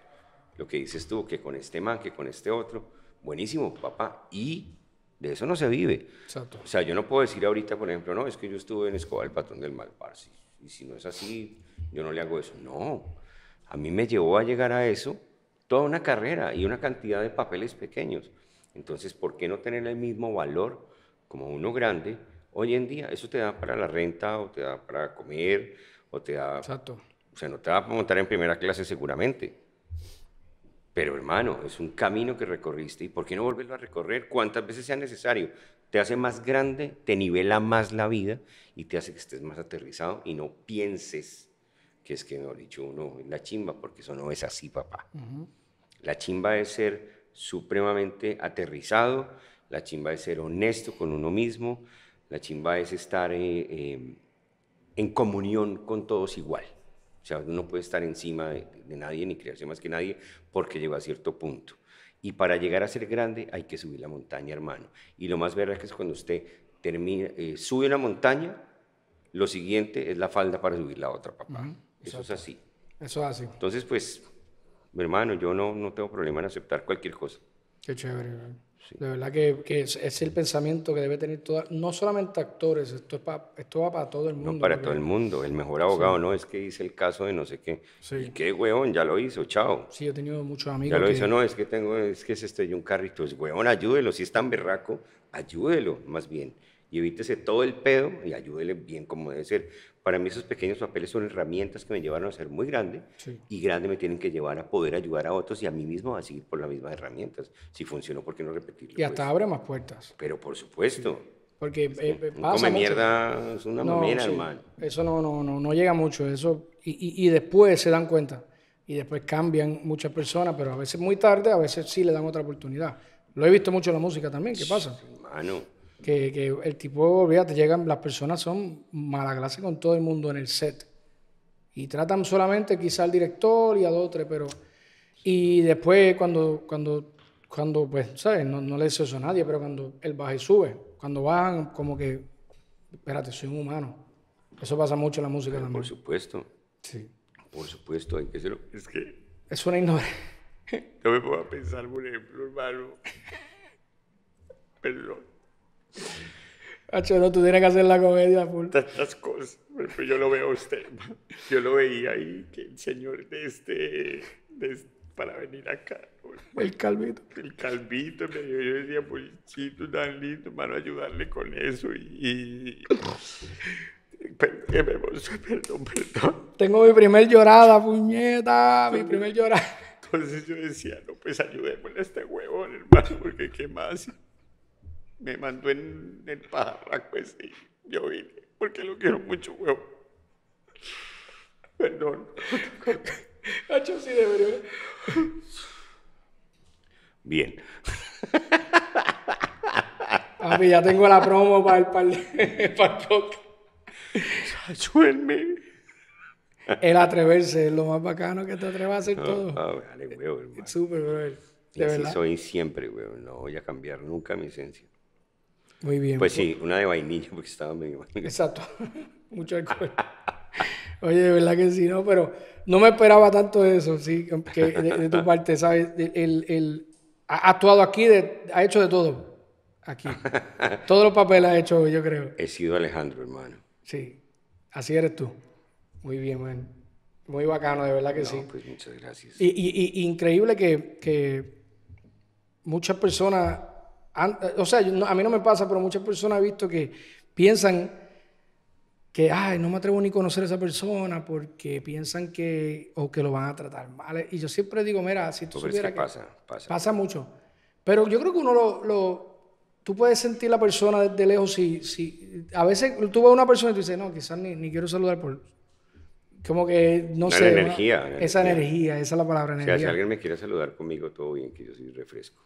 Lo que dices tú, que con este man, que con este otro, buenísimo, papá. Y de eso no se vive. O sea, yo no puedo decir ahorita, por ejemplo, no, es que yo estuve en Escobar, el patrón del mal, y si no es así, yo no le hago eso. No, a mí me llevó a llegar a eso toda una carrera y una cantidad de papeles pequeños. Entonces, ¿por qué no tener el mismo valor como uno grande hoy en día? Eso te da para la renta o te da para comer o te da... Exacto. O sea, no te va a montar en primera clase seguramente. Pero hermano, es un camino que recorriste y ¿por qué no volverlo a recorrer cuantas veces sea necesario? te hace más grande, te nivela más la vida y te hace que estés más aterrizado y no pienses que es que, ha dicho, uno en la chimba, porque eso no es así, papá. La chimba es ser supremamente aterrizado, la chimba es ser honesto con uno mismo, la chimba es estar eh, em, en comunión con todos igual. O sea, uno puede estar encima de, nadie ni crearse más que nadie porque llega a cierto punto. Y para llegar a ser grande hay que subir la montaña, hermano. Y lo más verdad es que cuando usted termina, eh, sube una montaña, lo siguiente es la falda para subir la otra, papá. Eso es así. Eso es así. Entonces, pues, mi hermano, yo no, no tengo problema en aceptar cualquier cosa. Qué chévere, hermano. De verdad que, es, el pensamiento que debe tener toda, no solamente actores, esto, es esto va para todo el mundo. No, para todo el mundo. El mejor abogado no es que hice el caso de no sé qué. ¿Y qué weón, Ya lo hizo, chao. Sí, he tenido muchos amigos. Ya lo hizo, no, es que tengo, es que se este, un carrito. Es weón, ayúdelo. Si es tan berraco, ayúdelo, más bien y evítese todo el pedo y ayúdele bien como debe ser. Para mí esos pequeños papeles son herramientas que me llevaron a ser muy grande y grande me tienen que llevar a poder ayudar a otros y a mí mismo a seguir por las mismas herramientas. Si funcionó, ¿por qué no repetirlo? Y pues, hasta abre más puertas. Pero por supuesto. Porque eh, eh, no pasa come mierda es una hermano. Eso no, no, no, no llega mucho. Eso, y, y, después se dan cuenta. Y después cambian muchas personas, pero a veces muy tarde, a veces sí le dan otra oportunidad. Lo he visto mucho en la música también, ¿qué pasa? Hermano. Que, que el tipo, te llegan, las personas son mala clase con todo el mundo en el set. Y tratan solamente quizá al director y a otro pero... Y después cuando, cuando, cuando pues, ¿sabes? No, le deseo eso a nadie, pero cuando él baja y sube, cuando bajan, como que, espérate, soy un humano. Eso pasa mucho en la música también. Por supuesto. Sí. Por supuesto, que Es que... Es una ignorancia. No me puedo pensar, por ejemplo, hermano. Perdón. Hacho, no, tú tienes que hacer la comedia full. Tantas cosas. Yo lo veo a usted. Yo lo veía ahí, que el señor de este, de para venir acá. El calvito. El calvito. Me, yo decía, chito, tan lindo, hermano, ayudarle con eso. Y. perdón, perdón, perdón. Tengo mi primer llorada, puñeta. mi primer llorada. Entonces yo decía, no, pues ayudémosle a este huevón, hermano, porque qué más me mandó en el pajarraco ese. Yo vine, porque lo quiero mucho, huevo. Perdón. Hacho sí verdad. Bien. A mí ya tengo la promo para el, para el, para el El atreverse es lo más bacano que te atrevas a hacer todo. Dale, Súper, huevo. De verdad. soy siempre, huevo. No voy a cambiar nunca mi esencia. Muy bien. Pues sí, una de vainilla, porque estaba medio. Exacto, mucho alcohol. Oye, de verdad que sí, ¿no? Pero no me esperaba tanto eso, sí, que de, tu parte, ¿sabes? El, el, ha actuado aquí, ha hecho de todo. Aquí. Todos los papeles ha hecho, yo creo. He sido Alejandro, hermano. Sí, así eres tú. Muy bien, man. Muy bacano, de verdad que no, sí. Pues muchas gracias. Y, y, increíble que, que muchas personas o sea, a mí no me pasa, pero muchas personas he visto que piensan que, ay, no me atrevo ni a conocer a esa persona porque piensan que, o que lo van a tratar mal. Y yo siempre digo, mira, si tú supieras que, pasa, pasa, mucho. Pero yo creo que uno lo, lo tú puedes sentir la persona desde lejos si, si a veces tú ves a una persona y tú dices, no, quizás ni, ni quiero saludar por... Como que, no, sé. La energía. esa energía. esa es la palabra energía. si alguien me quiere saludar conmigo, todo bien, que yo soy refresco.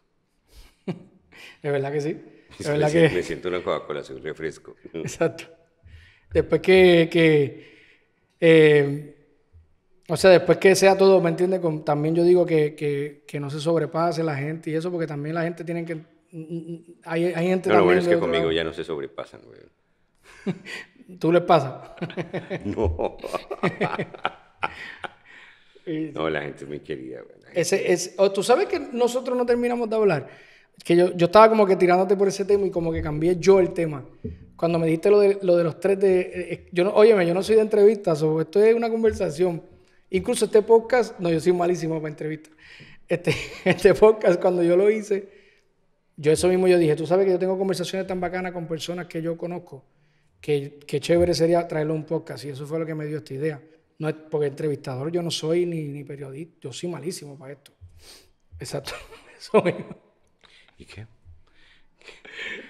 De verdad que sí. es verdad me, que... me siento una Coca-Cola, un refresco. Exacto. Después que, eh, o sea, después que sea todo, ¿me entiendes? También yo digo que, no se sobrepase la gente y eso, porque también la gente tiene que... Mm, mm, mm, hay, gente bueno es que conmigo ya no se sobrepasan, güey. ¿Tú les pasa? no. no, la gente es muy querida, güey. tú sabes que nosotros no terminamos de hablar que yo, yo estaba como que tirándote por ese tema y como que cambié yo el tema. Cuando me dijiste lo de, lo de los tres de... Eh, eh, yo no, óyeme, yo no soy de entrevistas, esto es una conversación. Incluso este podcast, no, yo soy malísimo para entrevistas. Este, este podcast, cuando yo lo hice, yo eso mismo yo dije, tú sabes que yo tengo conversaciones tan bacanas con personas que yo conozco, que, chévere sería traerlo a un podcast. Y eso fue lo que me dio esta idea. No es porque entrevistador yo no soy ni, ni periodista, yo soy malísimo para esto. Exacto, eso ¿Y qué?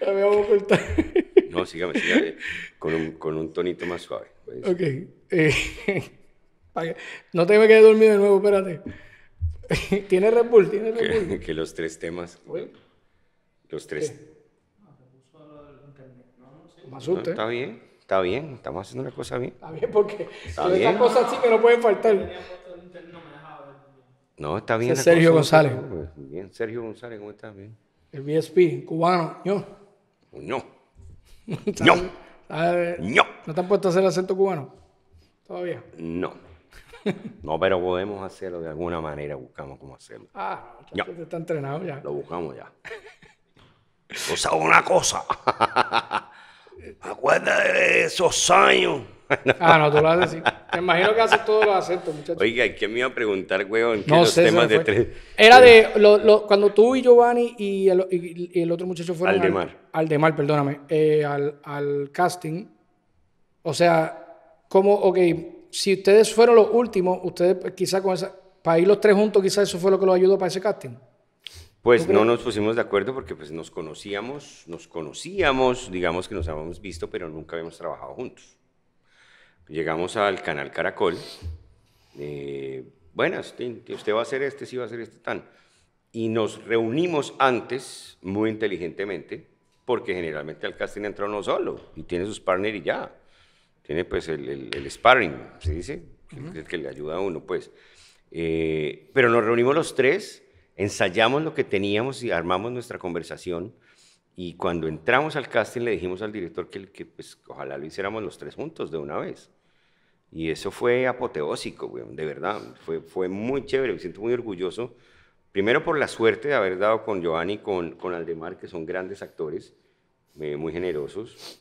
a No, sígame, sígame. Eh, con un, con un tonito más suave. Pues. Ok. Eh, no te me quedes dormido de nuevo, espérate. tiene Red Bull, tiene Red Bull. Que, los tres temas. ¿Oye? Los tres. Ah, no, ¿eh? está bien, está bien. Estamos haciendo una cosa bien. Está bien porque está bien. cosas así que no pueden faltar. No, está bien. Sergio González. Pues, bien, Sergio González, ¿cómo estás? Bien el BSP cubano, yo. No. No. No. ¿No te han puesto a hacer acento cubano? ¿Todavía? No. No, pero podemos hacerlo de alguna manera, buscamos cómo hacerlo. Ah, ya. está entrenado ya. Lo buscamos ya. o una cosa. Acuérdate de esos años Ah, no, tú lo Me imagino que haces todos los acentos, muchachos. Oiga, ¿quién me iba a preguntar, güey qué los temas de tres... Era de cuando tú y Giovanni y el, otro muchacho fueron. Aldemar. Eh, al, mal perdóname. al, casting. O sea, como, ok, si ustedes fueron los últimos, ustedes pues, quizá con esa. Para ir los tres juntos, quizás eso fue lo que los ayudó para ese casting. Pues no nos pusimos de acuerdo porque pues nos conocíamos, nos conocíamos, digamos que nos habíamos visto, pero nunca habíamos trabajado juntos. Llegamos al canal Caracol. buenas, eh, bueno, este, usted, va a hacer este, sí va a hacer este, tan. Y nos reunimos antes, muy inteligentemente, porque generalmente al casting entra uno solo y tiene sus partners y ya. Tiene pues el, sparring, ¿se dice? que le ayuda a uno, pues. Eh, pero nos reunimos los tres, ensayamos lo que teníamos y armamos nuestra conversación y cuando entramos al casting le dijimos al director que, que pues, ojalá lo hiciéramos los tres juntos de una vez. Y eso fue apoteósico, de verdad. Fue, fue muy chévere, me siento muy orgulloso. Primero por la suerte de haber dado con Giovanni y con, con Aldemar, que son grandes actores, eh, muy generosos.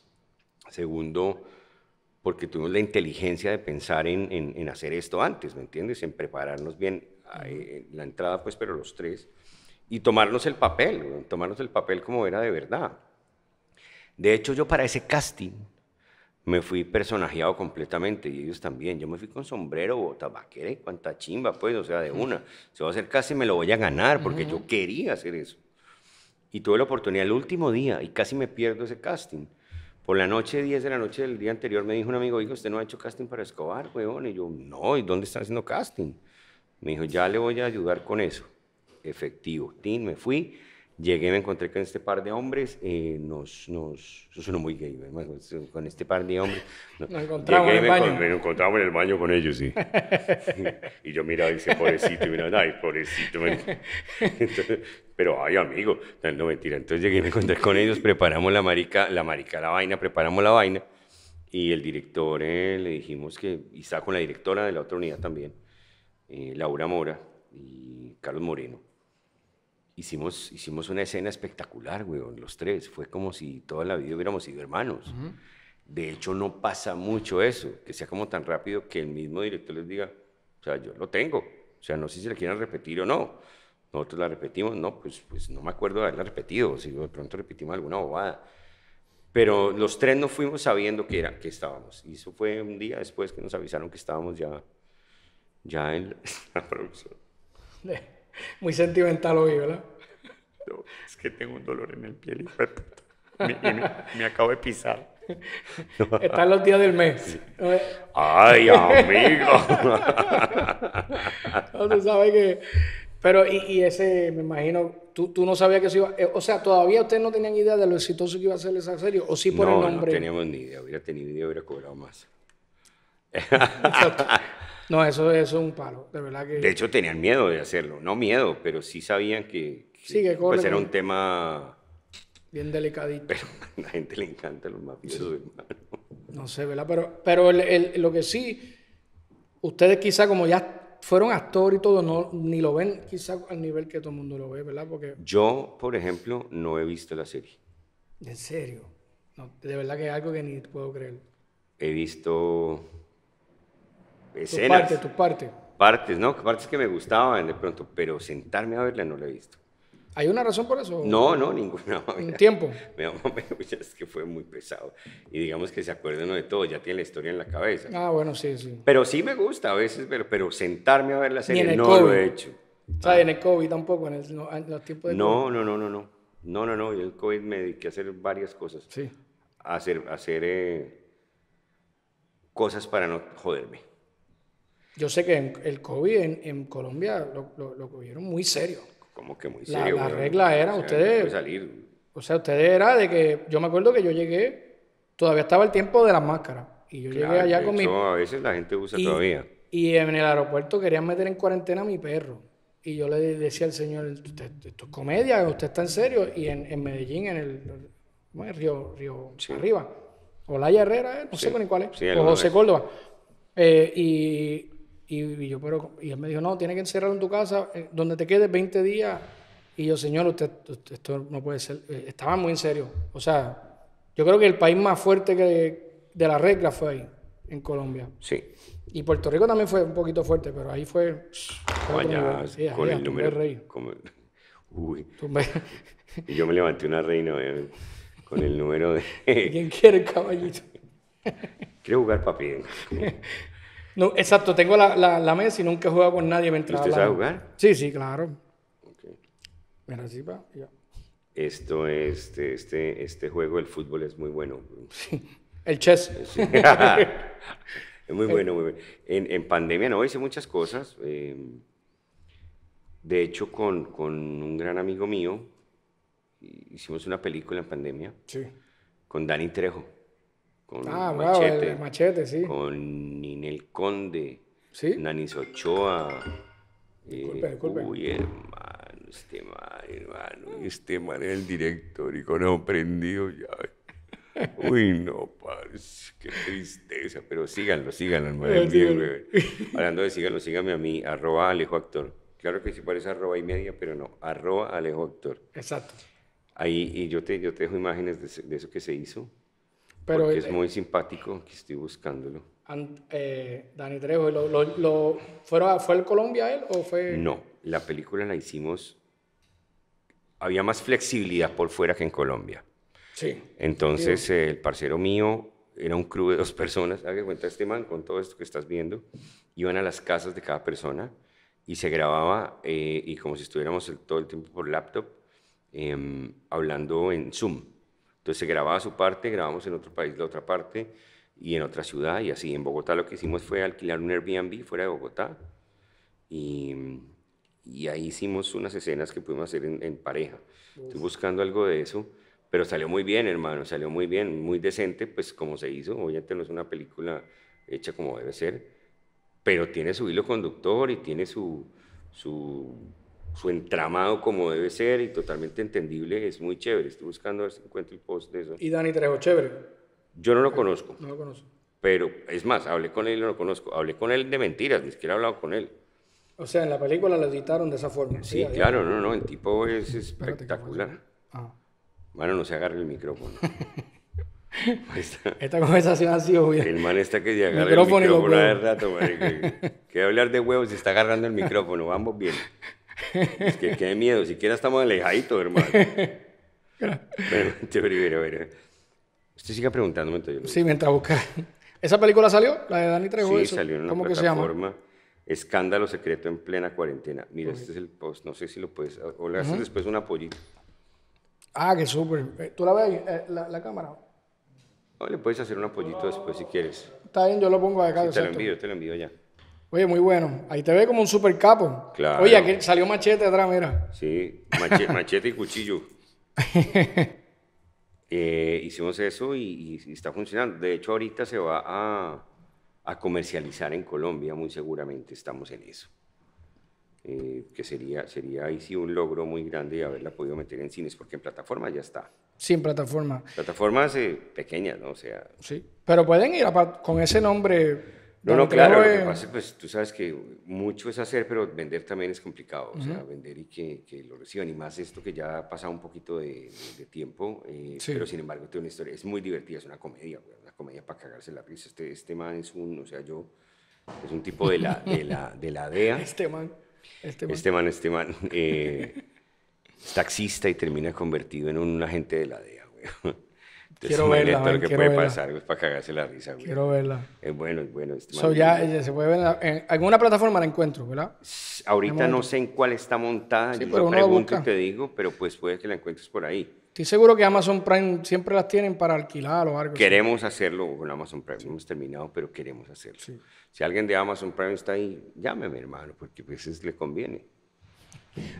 Segundo, porque tuvimos la inteligencia de pensar en, hacer esto antes, ¿me entiendes? En prepararnos bien eh, la entrada, pues, pero los tres y tomarnos el papel, tomarnos el papel como era de verdad. De hecho, yo para ese casting me fui personajeado completamente y ellos también. Yo me fui con sombrero, bota vaquera y cuanta chimba, pues, o sea, de una. Se va a hacer casi me lo voy a ganar porque yo quería hacer eso. Y tuve la oportunidad el último día y casi me pierdo ese casting. Por la noche, 10 de la noche del día anterior, me dijo un amigo, hijo ¿usted no ha hecho casting para Escobar, weón? Y yo, no, ¿y dónde está haciendo casting? Me dijo, ya le voy a ayudar con eso efectivo. Tin, me fui. Llegué, me encontré con este par de hombres, eh, nos, nos, eso suena muy gay, ¿verdad? con este par de hombres. Nos, encontramos llegué, en el baño. Con, me encontramos en el baño con ellos, sí. y yo miraba y decía, pobrecito, y mira ay, pobrecito. pero, ay, amigo, no mentira. Entonces llegué, me encontré con ellos, preparamos la marica, la marica, la vaina, preparamos la vaina. Y el director, eh, le dijimos que, y estaba con la directora de la otra unidad también, eh, Laura Mora y Carlos Moreno hicimos, hicimos una escena espectacular, weón, los tres. Fue como si toda la vida hubiéramos sido hermanos. De hecho, no pasa mucho eso, que sea como tan rápido que el mismo director les diga, o sea, yo lo tengo. O sea, no sé si la quieren repetir o no. Nosotros la repetimos, no, pues, pues no me acuerdo de haberla repetido, si de pronto repetimos alguna bobada. Pero los tres no fuimos sabiendo que, era, que estábamos. Y eso fue un día después que nos avisaron que estábamos ya, ya en la producción. Muy sentimental hoy, ¿verdad? es que tengo un dolor en el pie, y me, me, acabo de pisar. Están los días del mes. Eh. Ay, amigo. Entonces, ¿sabes que Pero, y, y, ese, me imagino, tú, tú no sabías que se iba. Eh, o sea, todavía ustedes no tenían idea de lo exitoso que iba a ser esa serie, o sí por no, el nombre. No teníamos ni idea, hubiera tenido idea, hubiera cobrado más. No, eso, es un palo, de verdad que... De hecho, tenían miedo de hacerlo, no miedo, pero sí sabían que, pues era un tema... Bien delicadito. Pero a la gente le encanta los mafiosos, hermano. No sé, ¿verdad? Pero, pero lo que sí, ustedes quizá como ya fueron actores y todo, no, ni lo ven quizá al nivel que todo el mundo lo ve, ¿verdad? Porque... Yo, por ejemplo, no he visto la serie. ¿En serio? No, de verdad que es algo que ni puedo creer. He visto escenas. Tu parte, tu parte. Partes, ¿no? Partes que me gustaban de pronto, pero sentarme a verla no la he visto. ¿Hay una razón por eso? No, no, ninguna. ¿Un tiempo? Mi mamá es que fue muy pesado. Y digamos que se acuerden de todo, ya tiene la historia en la cabeza. Ah, bueno, sí, sí. Pero sí me gusta a veces, pero, pero sentarme a ver la serie no lo he hecho. O ah. en el COVID tampoco, en, los tiempos de no, No, no, no, no. No, no, no. Yo en el COVID me dediqué a hacer varias cosas. Sí. A hacer, hacer eh, cosas para no joderme. Yo sé que el COVID en, Colombia lo, lo, cogieron muy serio. ¿Cómo que muy serio? La, regla era, ustedes... salir. O sea, ustedes era de que... Yo me acuerdo que yo llegué, todavía estaba el tiempo de las máscaras. Y yo llegué allá con mi... a veces la gente usa todavía. Y en el aeropuerto querían meter en cuarentena a mi perro. Y yo le decía al señor, esto es comedia, usted está en serio. Y en, Medellín, en el, río, río arriba arriba, laia Herrera, eh, no sé con cuál es, o José Córdoba. Eh, y y, yo, pero, y él me dijo, no, tiene que encerrarlo en tu casa, eh, donde te quedes 20 días. Y yo, señor, usted, esto no puede ser. Eh, estaba muy en serio. O sea, yo creo que el país más fuerte de la regla fue ahí, en Colombia. Sí. Y Puerto Rico también fue un poquito fuerte, pero ahí fue. con el número. uy. y yo me levanté una reina eh, con el número de. ¿Quién quiere el caballito? Quiero jugar papi. No, exacto, tengo la, la, mesa y nunca he jugado con nadie mientras. ¿Usted sabe jugar? Sí, sí, claro. Mira, Esto, este, este, este juego, el fútbol es muy bueno. Sí. El chess. es muy bueno, muy bueno. En, en, pandemia no hice muchas cosas. Em, de hecho, con, con, un gran amigo mío, hicimos una película en pandemia. Sí. Con Dani Trejo con ah, Machete, machete sí. con Ninel Conde, ¿Sí? Nanis Ochoa. Disculpe, eh, Uy, hermano, este man, hermano, este man es el director y con el prendido ya. Uy, no, padre, qué tristeza, pero síganlo, síganlo, hermano. Hablando de síganlo, síganme a mí, arroba Alejo Actor. Claro que si sí parece arroba y media, pero no, arroba Alejo Actor. Exacto. Ahí, y yo te, yo te dejo imágenes de eso que se hizo. Porque es muy simpático que estoy buscándolo. Eh, Dani Trejo, ¿lo, ¿fue el Colombia él o fue...? No, la película la hicimos... Había más flexibilidad por fuera que en Colombia. Sí. Entonces, el parcero mío era un crew de dos personas. Haga cuenta este man con todo esto que estás viendo. Iban a las casas de cada persona y se grababa eh, y como si estuviéramos todo el tiempo por laptop em, hablando en Zoom entonces se grababa su parte, grabamos en otro país la otra parte y en otra ciudad y así. En Bogotá lo que hicimos fue alquilar un Airbnb fuera de Bogotá y, ahí hicimos unas escenas que pudimos hacer en, pareja. Estoy pues. buscando algo de eso, pero salió muy bien, hermano, salió muy bien, muy decente, pues como se hizo. Obviamente no es una película hecha como debe ser, pero tiene su hilo conductor y tiene su, su su entramado como debe ser y totalmente entendible, es muy chévere. Estoy buscando a ver si encuentro el post de eso. ¿Y Dani Trejo, chévere? Yo no lo conozco. No lo conozco. Pero es más, hablé con él y no lo conozco. Hablé con él de mentiras, ni siquiera he hablado con él. O sea, en la película lo editaron de esa forma. Sí, claro, no, no, el tipo es espectacular. Ah. Bueno, no se agarre el micrófono. Esta, conversación ha sido bien. El man está que se agarra el micrófono de rato, que, hablar de huevos y está agarrando el micrófono, vamos bien. Es que qué miedo, siquiera estamos alejaditos, hermano. bueno, voy a ver. Usted siga preguntándome. yo. Sí, mientras busca. ¿Esa película salió? La de Dani Trejo. Sí, salió en una ¿Cómo plataforma. Que se llama? Escándalo secreto en plena cuarentena. Mira, este es el post. No sé si lo puedes. O le haces después un apoyito Ah, qué súper. Eh, ¿Tú la ves ahí? Eh, la, cámara? no le puedes hacer un apoyito después si quieres. Está bien, yo lo pongo acá. te lo envío, te lo envío ya. Oye, muy bueno. Ahí te ve como un super capo. Claro. Oye, aquí salió machete atrás, mira. Sí, machete, y cuchillo. Eh, hicimos eso y, está funcionando. De hecho, ahorita se va a, comercializar en Colombia, muy seguramente estamos en eso. Eh, que sería, sería ahí sí un logro muy grande haberla podido meter en cines, porque en plataforma ya está. Sí, en plataforma. Plataformas eh, pequeñas, ¿no? O sea. Sí, pero pueden ir con ese nombre no, no, claro, lo que pasa, pues tú sabes que mucho es hacer, pero vender también es complicado, o sea, vender y que, lo reciban, y más esto que ya ha pasado un poquito de, tiempo, eh, pero sin embargo tiene una historia, es muy divertida, es una comedia, una comedia para cagarse la risa, este, este man es un, o sea, yo, es un tipo de la, de DEA. Este man, este man. Este man, este eh, taxista y termina convertido en un agente de la DEA, güey. Quiero verla, que puede pasar, es pues, para cagarse la risa, Quiero verla. Es bueno, es bueno. Este ya, ya, se puede ver en, alguna plataforma la encuentro, ¿verdad? Ahorita no sé en cuál está montada, yo pregunto y te digo, pero pues puede que la encuentres por ahí. Estoy seguro que Amazon Prime siempre las tienen para alquilar o algo. Queremos hacerlo con Amazon Prime, no hemos terminado, pero queremos hacerlo. Si alguien de Amazon Prime está ahí, llámeme, hermano, porque a veces pues, le conviene.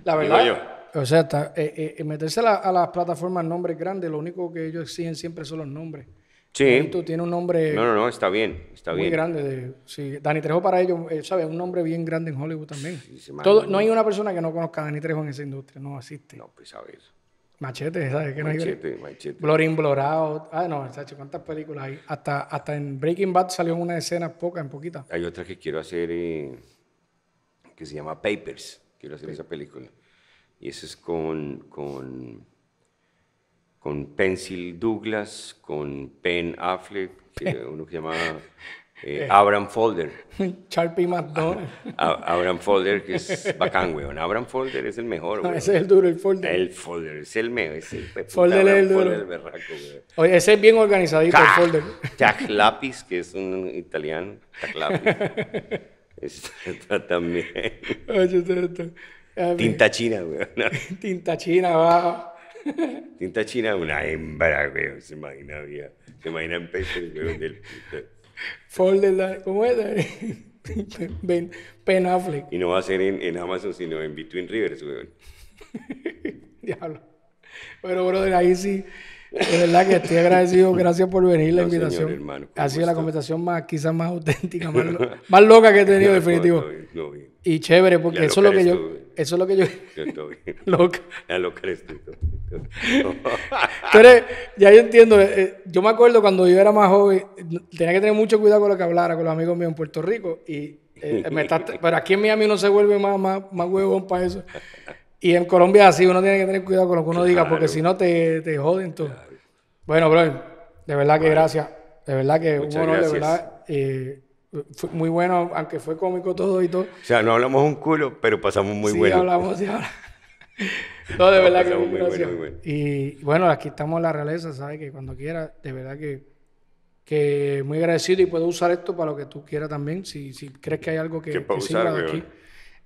La verdad. O sea, eh, eh, eh, meterse a, las plataformas nombres grandes, lo único que ellos exigen siempre son los nombres. Sí. Tú tienes un nombre. No, no, no, está bien. Está muy grande. De, sí. Dani Trejo para ellos, ¿sabes? Un nombre bien grande en Hollywood también. no hay una persona que no conozca a Dani Trejo en esa industria, no existe. No, pues sabes. Machete, ¿sabes? qué machete, machete. Blorín, Blorado. Ah, no, sabes ¿cuántas películas hay? Hasta, hasta en Breaking Bad salió una escena poca, en poquita. Hay otra que quiero hacer que se llama Papers quiero hacer esa película. Y eso es con, con, con Pencil Douglas, con Pen Affleck, que uno que llama eh, eh. Abraham Folder. Charpie McDonald. Abraham Folder, que es bacán, weón. Abraham Folder es el mejor, no, ese es el duro, el Folder. El Folder, es el mejor. Es el Folder es el duro. Folder, Oye, ese es bien organizadito, el Folder. Jack Lapis, que es un italiano. Jack Lapis. Este, este, este, Tinta china, weón. Tinta china, va. Tinta china, una hembra, weón. Se imagina, Se imagina en Facebook weón. Del... Folder, ¿cómo es? Ben, ben Affleck. Y no va a ser en, en Amazon, sino en Between Rivers, weón. Diablo. Pero, brother, ahí sí de verdad que estoy agradecido. Gracias por venir la invitación. ha sido la conversación más, quizás más auténtica, más, loca que he tenido, definitivo. y chévere, porque eh. eso es lo que yo. eso es lo que yo. loca. Pero ya yo entiendo. Eh, eh, yo me acuerdo cuando yo era más joven, tenía que tener mucho cuidado con lo que hablara con los amigos míos en Puerto Rico. Y me pero aquí en Miami no se vuelve más, más, más huevón para eso. Y en Colombia así, uno tiene que tener cuidado con lo que uno diga, porque si no te, te joden todo. Bueno, bro, de verdad que gracias. De verdad que un honor, de verdad. Eh, fue muy bueno, aunque fue cómico todo y todo. O sea, no hablamos un culo, pero pasamos muy sí, Hablamos, sí, ahora no, de verdad que muy, bueno, Y bueno, aquí estamos en la realeza, ¿sabes? Que cuando quiera de verdad que, que muy agradecido y puedo usar esto para lo que tú quieras también, si, crees que hay algo que, aquí.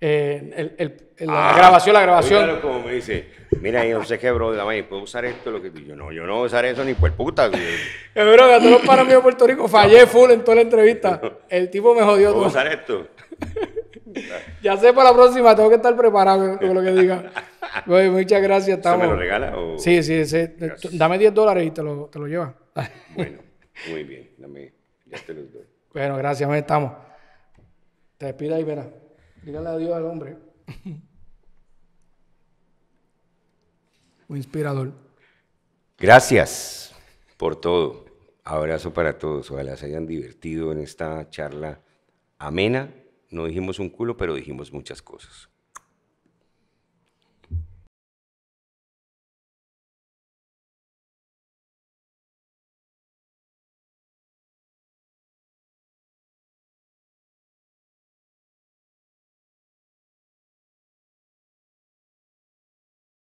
Eh, la ah. grabación, la grabación. Claro, como me dice, mira, yo no sé qué, bro, dame, ¿puedo usar esto? Lo que yo no, yo no usar eso ni por puta. es eh, que a todos los panos míos de Puerto Rico fallé full en toda la entrevista. El tipo me jodió ¿Puedo usar esto? ya sé para la próxima, tengo que estar preparado eh, con lo que diga. muchas gracias. Estamos... ¿Se me lo regala? O... Sí, sí, sí. Dame 10 dólares y te lo, te lo llevas. bueno, muy bien. Dame, ya te los doy. Bueno, gracias, estamos. Te despido y verás. Dígale adiós al hombre. un inspirador. Gracias por todo. Abrazo para todos. Ojalá se hayan divertido en esta charla amena. No dijimos un culo, pero dijimos muchas cosas.